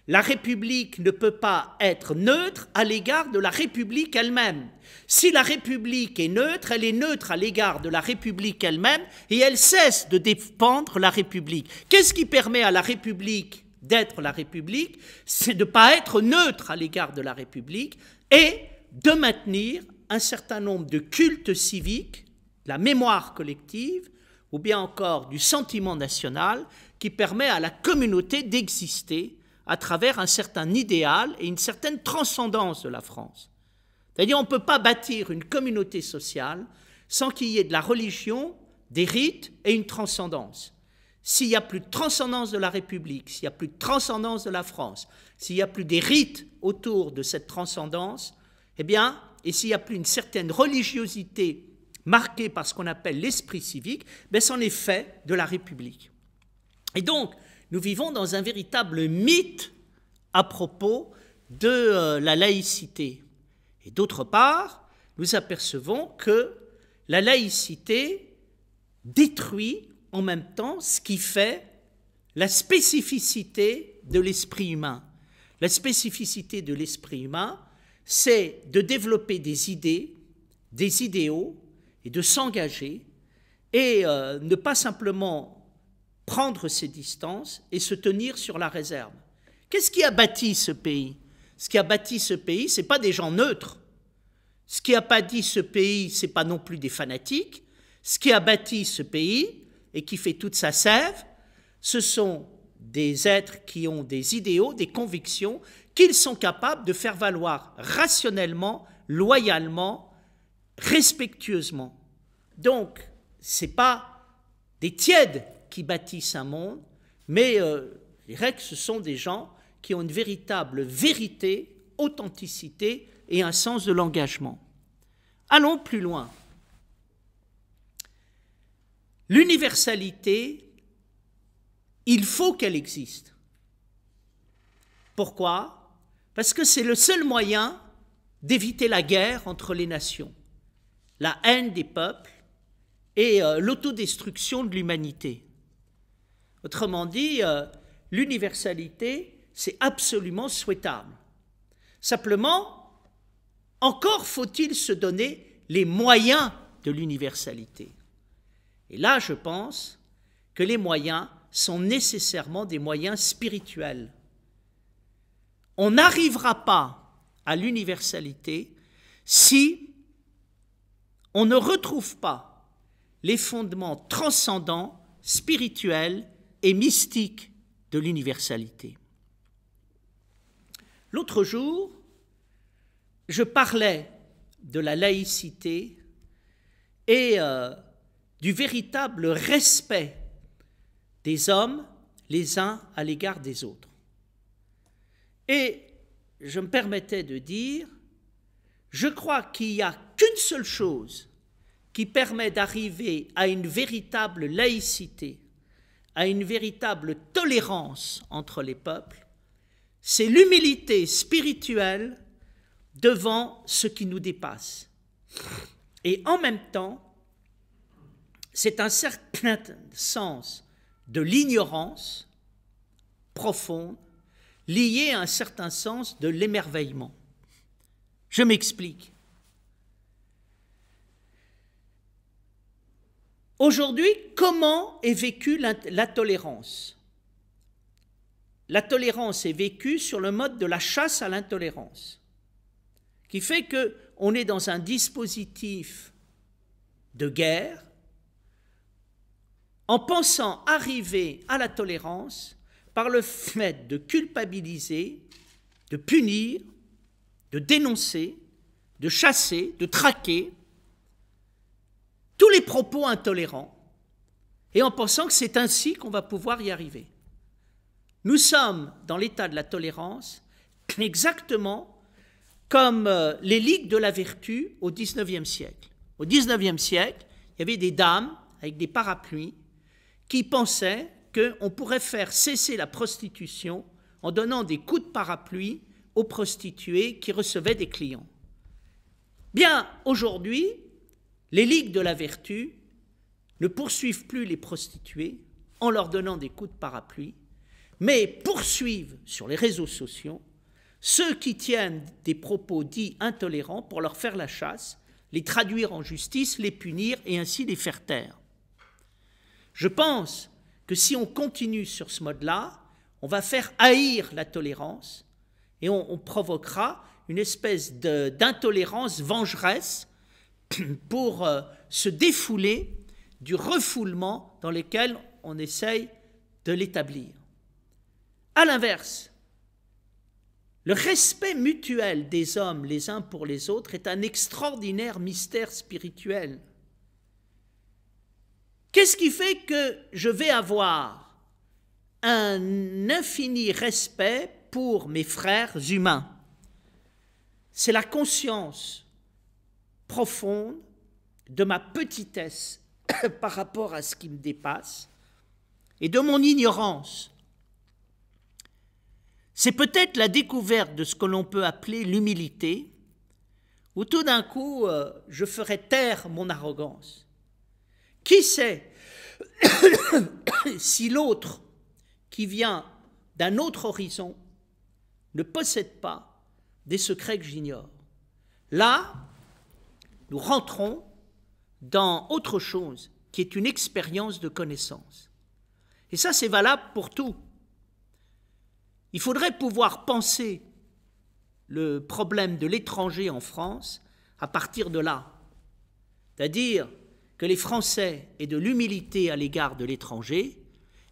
La République ne peut pas être neutre à l'égard de la République elle-même. Si la République est neutre, elle est neutre à l'égard de la République elle-même et elle cesse de défendre la République. Qu'est-ce qui permet à la République d'être la République C'est de ne pas être neutre à l'égard de la République et de maintenir un certain nombre de cultes civiques, la mémoire collective ou bien encore du sentiment national qui permet à la communauté d'exister à travers un certain idéal et une certaine transcendance de la France. C'est-à-dire on ne peut pas bâtir une communauté sociale sans qu'il y ait de la religion, des rites et une transcendance. S'il n'y a plus de transcendance de la République, s'il n'y a plus de transcendance de la France, s'il n'y a plus des rites autour de cette transcendance, eh bien, et s'il n'y a plus une certaine religiosité marquée par ce qu'on appelle l'esprit civique, ben, c'en est fait de la République. Et donc, nous vivons dans un véritable mythe à propos de euh, la laïcité. Et d'autre part, nous apercevons que la laïcité détruit en même temps ce qui fait la spécificité de l'esprit humain. La spécificité de l'esprit humain, c'est de développer des idées, des idéaux, et de s'engager, et euh, ne pas simplement prendre ses distances et se tenir sur la réserve. Qu'est-ce qui a bâti ce pays Ce qui a bâti ce pays, ce n'est pas des gens neutres. Ce qui a dit ce pays, ce n'est pas non plus des fanatiques. Ce qui a bâti ce pays et qui fait toute sa sève, ce sont des êtres qui ont des idéaux, des convictions, qu'ils sont capables de faire valoir rationnellement, loyalement, respectueusement. Donc, ce n'est pas des tièdes qui bâtissent un monde, mais euh, les que ce sont des gens qui ont une véritable vérité, authenticité et un sens de l'engagement. Allons plus loin. L'universalité, il faut qu'elle existe. Pourquoi Parce que c'est le seul moyen d'éviter la guerre entre les nations, la haine des peuples et euh, l'autodestruction de l'humanité. Autrement dit, euh, l'universalité, c'est absolument souhaitable. Simplement, encore faut-il se donner les moyens de l'universalité. Et là, je pense que les moyens sont nécessairement des moyens spirituels. On n'arrivera pas à l'universalité si on ne retrouve pas les fondements transcendants, spirituels, et mystique de l'universalité. L'autre jour, je parlais de la laïcité et euh, du véritable respect des hommes les uns à l'égard des autres. Et je me permettais de dire, je crois qu'il n'y a qu'une seule chose qui permet d'arriver à une véritable laïcité, à une véritable tolérance entre les peuples, c'est l'humilité spirituelle devant ce qui nous dépasse. Et en même temps, c'est un certain sens de l'ignorance profonde lié à un certain sens de l'émerveillement. Je m'explique. Aujourd'hui, comment est vécue la, tolérance La tolérance est vécue sur le mode de la chasse à l'intolérance, qui fait que on est dans un dispositif de guerre en pensant arriver à la tolérance par le fait de culpabiliser, de punir, de dénoncer, de chasser, de traquer tous les propos intolérants, et en pensant que c'est ainsi qu'on va pouvoir y arriver. Nous sommes dans l'état de la tolérance exactement comme euh, les ligues de la vertu au XIXe siècle. Au XIXe siècle, il y avait des dames avec des parapluies qui pensaient qu'on pourrait faire cesser la prostitution en donnant des coups de parapluie aux prostituées qui recevaient des clients. Bien, aujourd'hui, les ligues de la vertu ne poursuivent plus les prostituées en leur donnant des coups de parapluie, mais poursuivent sur les réseaux sociaux ceux qui tiennent des propos dits intolérants pour leur faire la chasse, les traduire en justice, les punir et ainsi les faire taire. Je pense que si on continue sur ce mode-là, on va faire haïr la tolérance et on, provoquera une espèce d'intolérance vengeresse pour euh, se défouler du refoulement dans lequel on essaye de l'établir. A l'inverse, le respect mutuel des hommes les uns pour les autres est un extraordinaire mystère spirituel. Qu'est-ce qui fait que je vais avoir un infini respect pour mes frères humains C'est la conscience profonde de ma petitesse par rapport à ce qui me dépasse et de mon ignorance. C'est peut-être la découverte de ce que l'on peut appeler l'humilité, où tout d'un coup euh, je ferai taire mon arrogance. Qui sait si l'autre qui vient d'un autre horizon ne possède pas des secrets que j'ignore Là, nous rentrons dans autre chose qui est une expérience de connaissance. Et ça, c'est valable pour tout. Il faudrait pouvoir penser le problème de l'étranger en France à partir de là. C'est-à-dire que les Français aient de l'humilité à l'égard de l'étranger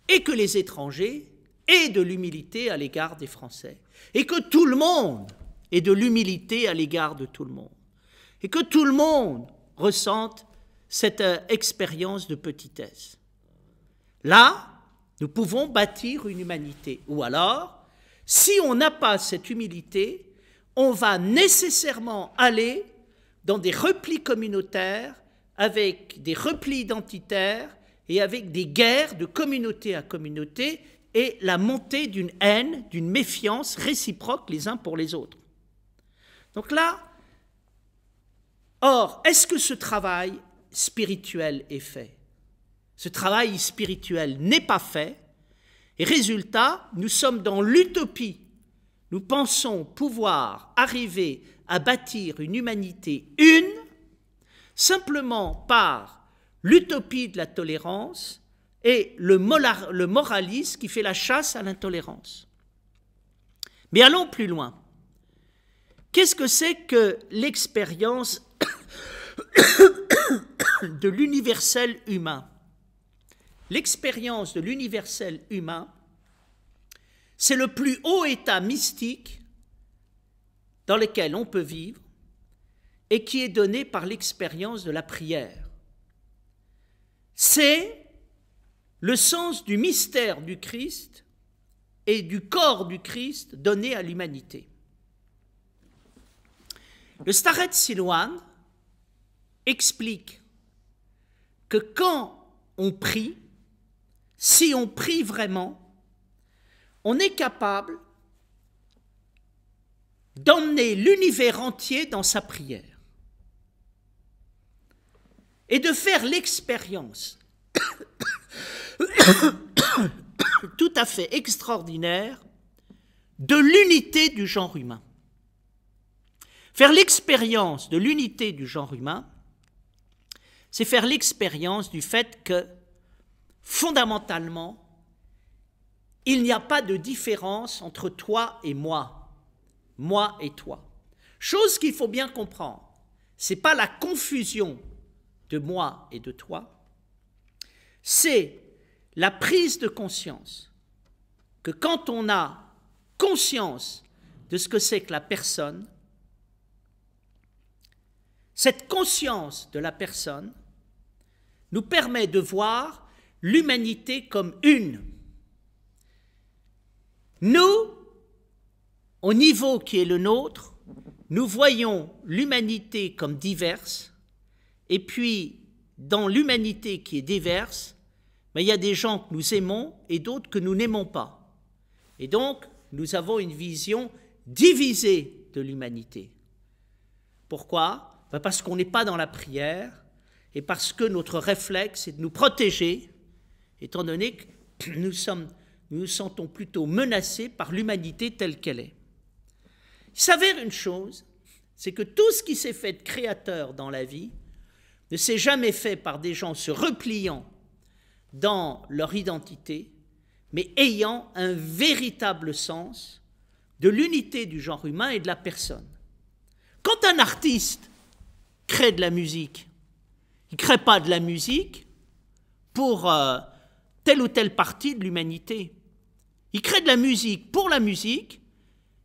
et que les étrangers aient de l'humilité à l'égard des Français. Et que tout le monde ait de l'humilité à l'égard de tout le monde et que tout le monde ressente cette euh, expérience de petitesse. Là, nous pouvons bâtir une humanité. Ou alors, si on n'a pas cette humilité, on va nécessairement aller dans des replis communautaires, avec des replis identitaires et avec des guerres de communauté à communauté et la montée d'une haine, d'une méfiance réciproque les uns pour les autres. Donc là, Or, est-ce que ce travail spirituel est fait Ce travail spirituel n'est pas fait, et résultat, nous sommes dans l'utopie. Nous pensons pouvoir arriver à bâtir une humanité une simplement par l'utopie de la tolérance et le, moralisme qui fait la chasse à l'intolérance. Mais allons plus loin. Qu'est-ce que c'est que l'expérience de l'universel humain. L'expérience de l'universel humain, c'est le plus haut état mystique dans lequel on peut vivre et qui est donné par l'expérience de la prière. C'est le sens du mystère du Christ et du corps du Christ donné à l'humanité. Le Staret Siloan explique que quand on prie, si on prie vraiment, on est capable d'emmener l'univers entier dans sa prière et de faire l'expérience tout à fait extraordinaire de l'unité du genre humain. Faire l'expérience de l'unité du genre humain, c'est faire l'expérience du fait que, fondamentalement, il n'y a pas de différence entre toi et moi, moi et toi. Chose qu'il faut bien comprendre, c'est pas la confusion de moi et de toi, c'est la prise de conscience que quand on a conscience de ce que c'est que la personne, cette conscience de la personne nous permet de voir l'humanité comme une. Nous, au niveau qui est le nôtre, nous voyons l'humanité comme diverse, et puis dans l'humanité qui est diverse, mais ben, il y a des gens que nous aimons et d'autres que nous n'aimons pas. Et donc, nous avons une vision divisée de l'humanité. Pourquoi ben, Parce qu'on n'est pas dans la prière, et parce que notre réflexe est de nous protéger, étant donné que nous nous, nous sentons plutôt menacés par l'humanité telle qu'elle est. Il s'avère une chose, c'est que tout ce qui s'est fait de créateur dans la vie ne s'est jamais fait par des gens se repliant dans leur identité, mais ayant un véritable sens de l'unité du genre humain et de la personne. Quand un artiste crée de la musique, il ne crée pas de la musique pour euh, telle ou telle partie de l'humanité. Il crée de la musique pour la musique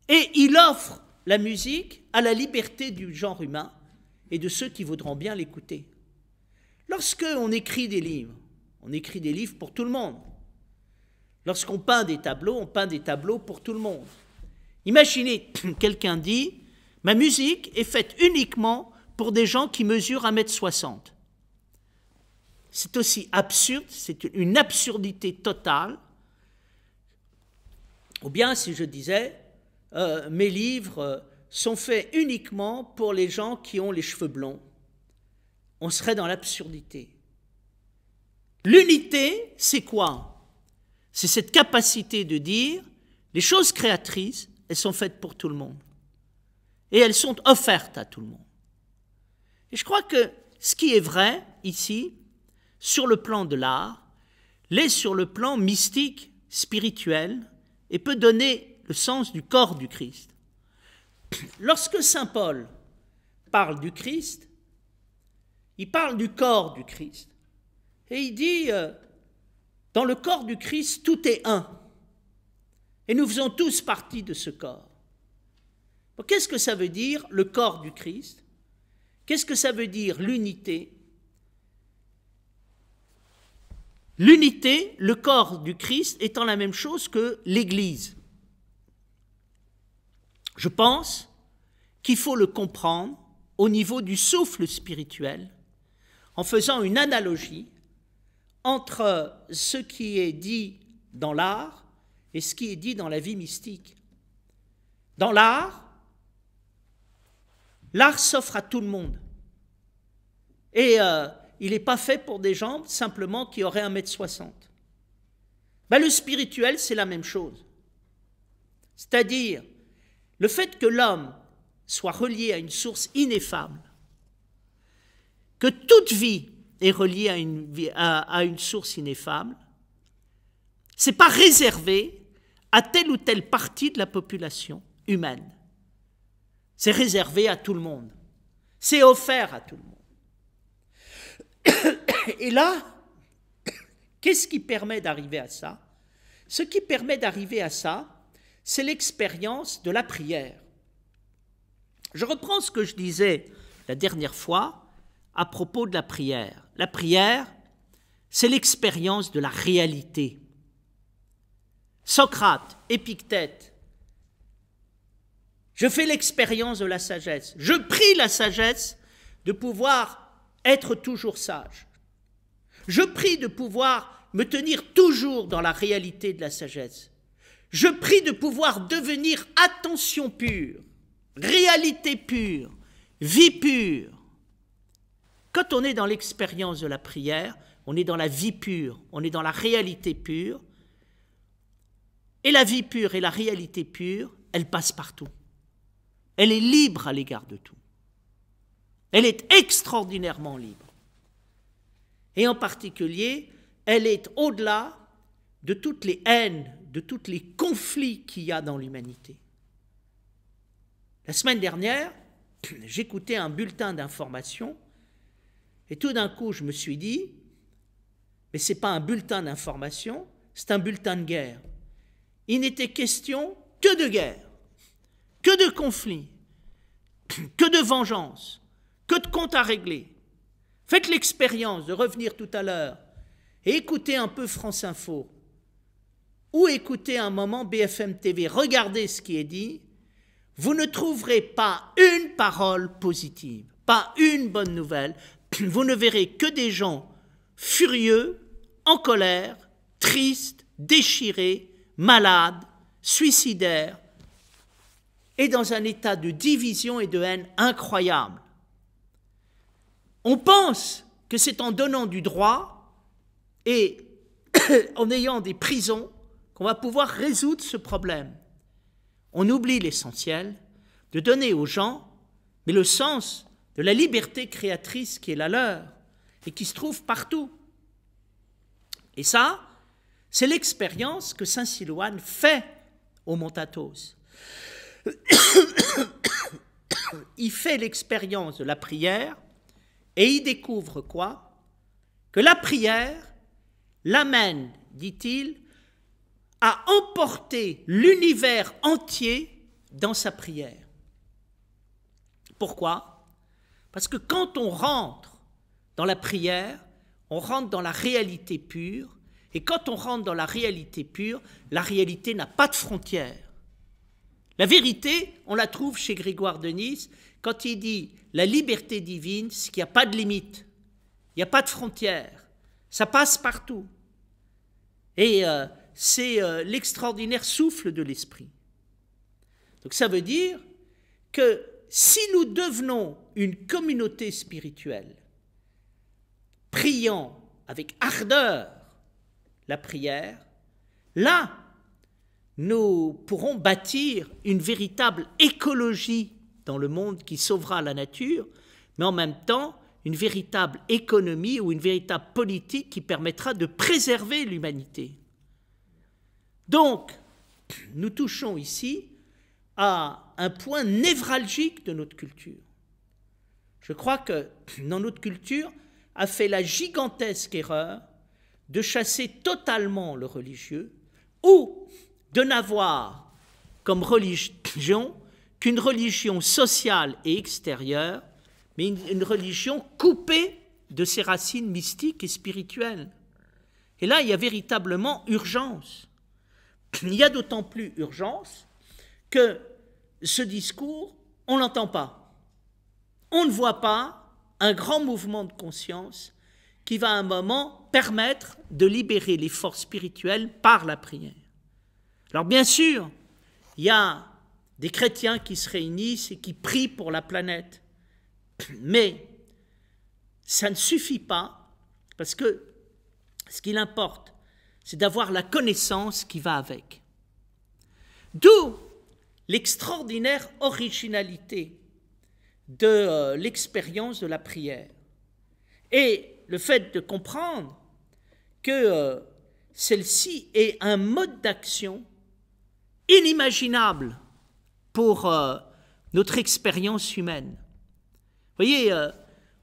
et il offre la musique à la liberté du genre humain et de ceux qui voudront bien l'écouter. Lorsque on écrit des livres, on écrit des livres pour tout le monde. Lorsqu'on peint des tableaux, on peint des tableaux pour tout le monde. Imaginez, quelqu'un dit, ma musique est faite uniquement pour des gens qui mesurent 1m60. C'est aussi absurde, c'est une absurdité totale. Ou bien si je disais, euh, mes livres sont faits uniquement pour les gens qui ont les cheveux blonds, on serait dans l'absurdité. L'unité, c'est quoi C'est cette capacité de dire, les choses créatrices, elles sont faites pour tout le monde. Et elles sont offertes à tout le monde. Et je crois que ce qui est vrai ici, sur le plan de l'art, l'est sur le plan mystique, spirituel, et peut donner le sens du corps du Christ. Lorsque Saint Paul parle du Christ, il parle du corps du Christ. Et il dit, euh, dans le corps du Christ, tout est un. Et nous faisons tous partie de ce corps. Qu'est-ce que ça veut dire le corps du Christ Qu'est-ce que ça veut dire l'unité L'unité, le corps du Christ étant la même chose que l'Église. Je pense qu'il faut le comprendre au niveau du souffle spirituel en faisant une analogie entre ce qui est dit dans l'art et ce qui est dit dans la vie mystique. Dans l'art, l'art s'offre à tout le monde. Et euh, il n'est pas fait pour des gens simplement qui auraient 1m60. Ben, le spirituel, c'est la même chose. C'est-à-dire, le fait que l'homme soit relié à une source ineffable, que toute vie est reliée à une, une source ineffable, ce n'est pas réservé à telle ou telle partie de la population humaine. C'est réservé à tout le monde. C'est offert à tout le monde. Et là, qu'est-ce qui permet d'arriver à ça Ce qui permet d'arriver à ça, c'est l'expérience de la prière. Je reprends ce que je disais la dernière fois à propos de la prière. La prière, c'est l'expérience de la réalité. Socrate, Épictète, je fais l'expérience de la sagesse. Je prie la sagesse de pouvoir être toujours sage. Je prie de pouvoir me tenir toujours dans la réalité de la sagesse. Je prie de pouvoir devenir attention pure, réalité pure, vie pure. Quand on est dans l'expérience de la prière, on est dans la vie pure, on est dans la réalité pure. Et la vie pure et la réalité pure, elle passe partout. Elle est libre à l'égard de tout. Elle est extraordinairement libre. Et en particulier, elle est au-delà de toutes les haines, de tous les conflits qu'il y a dans l'humanité. La semaine dernière, j'écoutais un bulletin d'information et tout d'un coup, je me suis dit, mais ce n'est pas un bulletin d'information, c'est un bulletin de guerre. Il n'était question que de guerre, que de conflits, que de vengeance, que de comptes à régler. Faites l'expérience de revenir tout à l'heure et écoutez un peu France Info ou écoutez un moment BFM TV, regardez ce qui est dit, vous ne trouverez pas une parole positive, pas une bonne nouvelle, vous ne verrez que des gens furieux, en colère, tristes, déchirés, malades, suicidaires, et dans un état de division et de haine incroyable. On pense que c'est en donnant du droit et en ayant des prisons qu'on va pouvoir résoudre ce problème. On oublie l'essentiel de donner aux gens, mais le sens de la liberté créatrice qui est la leur et qui se trouve partout. Et ça, c'est l'expérience que Saint Silouane fait au Montatos. Il fait l'expérience de la prière et il découvre quoi Que la prière l'amène, dit-il, à emporter l'univers entier dans sa prière. Pourquoi Parce que quand on rentre dans la prière, on rentre dans la réalité pure, et quand on rentre dans la réalité pure, la réalité n'a pas de frontières. La vérité, on la trouve chez Grégoire de Nice, quand il dit la liberté divine, c'est qu'il n'y a pas de limite, il n'y a pas de frontières, ça passe partout. Et euh, c'est euh, l'extraordinaire souffle de l'esprit. Donc ça veut dire que si nous devenons une communauté spirituelle, priant avec ardeur la prière, là, nous pourrons bâtir une véritable écologie dans le monde qui sauvera la nature, mais en même temps une véritable économie ou une véritable politique qui permettra de préserver l'humanité. Donc, nous touchons ici à un point névralgique de notre culture. Je crois que notre culture a fait la gigantesque erreur de chasser totalement le religieux ou de n'avoir comme religion une religion sociale et extérieure, mais une, religion coupée de ses racines mystiques et spirituelles. Et là, il y a véritablement urgence. Il y a d'autant plus urgence que ce discours, on ne l'entend pas. On ne voit pas un grand mouvement de conscience qui va à un moment permettre de libérer les forces spirituelles par la prière. Alors bien sûr, il y a des chrétiens qui se réunissent et qui prient pour la planète. Mais ça ne suffit pas, parce que ce qu'il importe, c'est d'avoir la connaissance qui va avec. D'où l'extraordinaire originalité de euh, l'expérience de la prière. Et le fait de comprendre que euh, celle-ci est un mode d'action inimaginable pour euh, notre expérience humaine. Vous voyez, euh,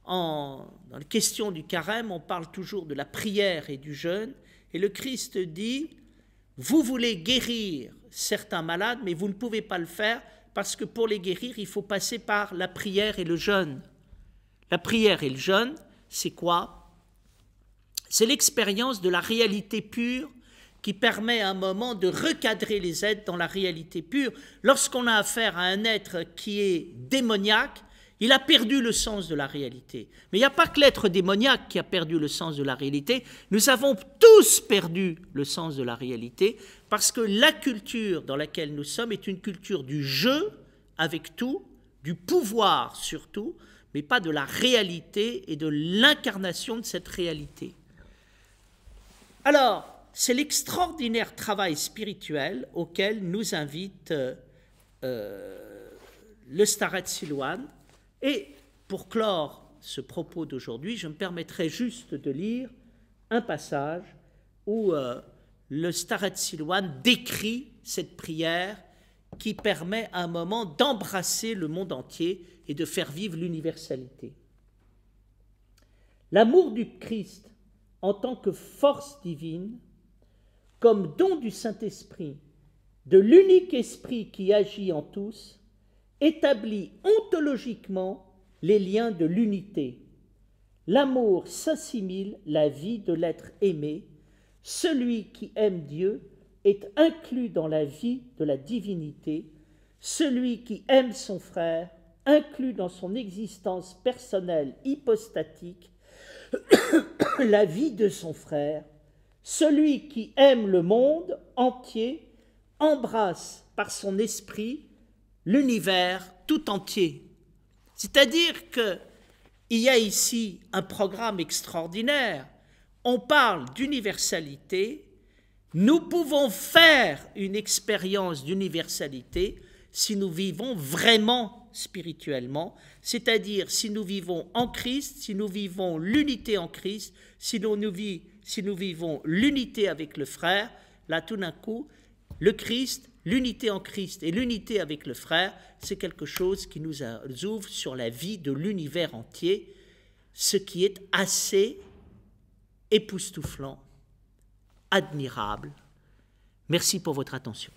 dans la question du carême, on parle toujours de la prière et du jeûne, et le Christ dit, vous voulez guérir certains malades, mais vous ne pouvez pas le faire parce que pour les guérir, il faut passer par la prière et le jeûne. La prière et le jeûne, c'est quoi C'est l'expérience de la réalité pure qui permet à un moment de recadrer les êtres dans la réalité pure. Lorsqu'on a affaire à un être qui est démoniaque, il a perdu le sens de la réalité. Mais il n'y a pas que l'être démoniaque qui a perdu le sens de la réalité. Nous avons tous perdu le sens de la réalité parce que la culture dans laquelle nous sommes est une culture du jeu avec tout, du pouvoir surtout, mais pas de la réalité et de l'incarnation de cette réalité. Alors, c'est l'extraordinaire travail spirituel auquel nous invite euh, euh, le Staret Silouane. Et pour clore ce propos d'aujourd'hui, je me permettrai juste de lire un passage où euh, le Staret Silouane décrit cette prière qui permet à un moment d'embrasser le monde entier et de faire vivre l'universalité. L'amour du Christ en tant que force divine comme don du Saint-Esprit, de l'unique Esprit qui agit en tous, établit ontologiquement les liens de l'unité. L'amour s'assimile la vie de l'être aimé. Celui qui aime Dieu est inclus dans la vie de la divinité. Celui qui aime son frère, inclus dans son existence personnelle hypostatique, la vie de son frère, celui qui aime le monde entier embrasse par son esprit l'univers tout entier. C'est-à-dire qu'il y a ici un programme extraordinaire. On parle d'universalité. Nous pouvons faire une expérience d'universalité si nous vivons vraiment spirituellement c'est-à-dire si nous vivons en Christ, si nous vivons l'unité en Christ, si nous, vivons l'unité avec le frère, là tout d'un coup, le Christ, l'unité en Christ et l'unité avec le frère, c'est quelque chose qui nous ouvre sur la vie de l'univers entier, ce qui est assez époustouflant, admirable. Merci pour votre attention.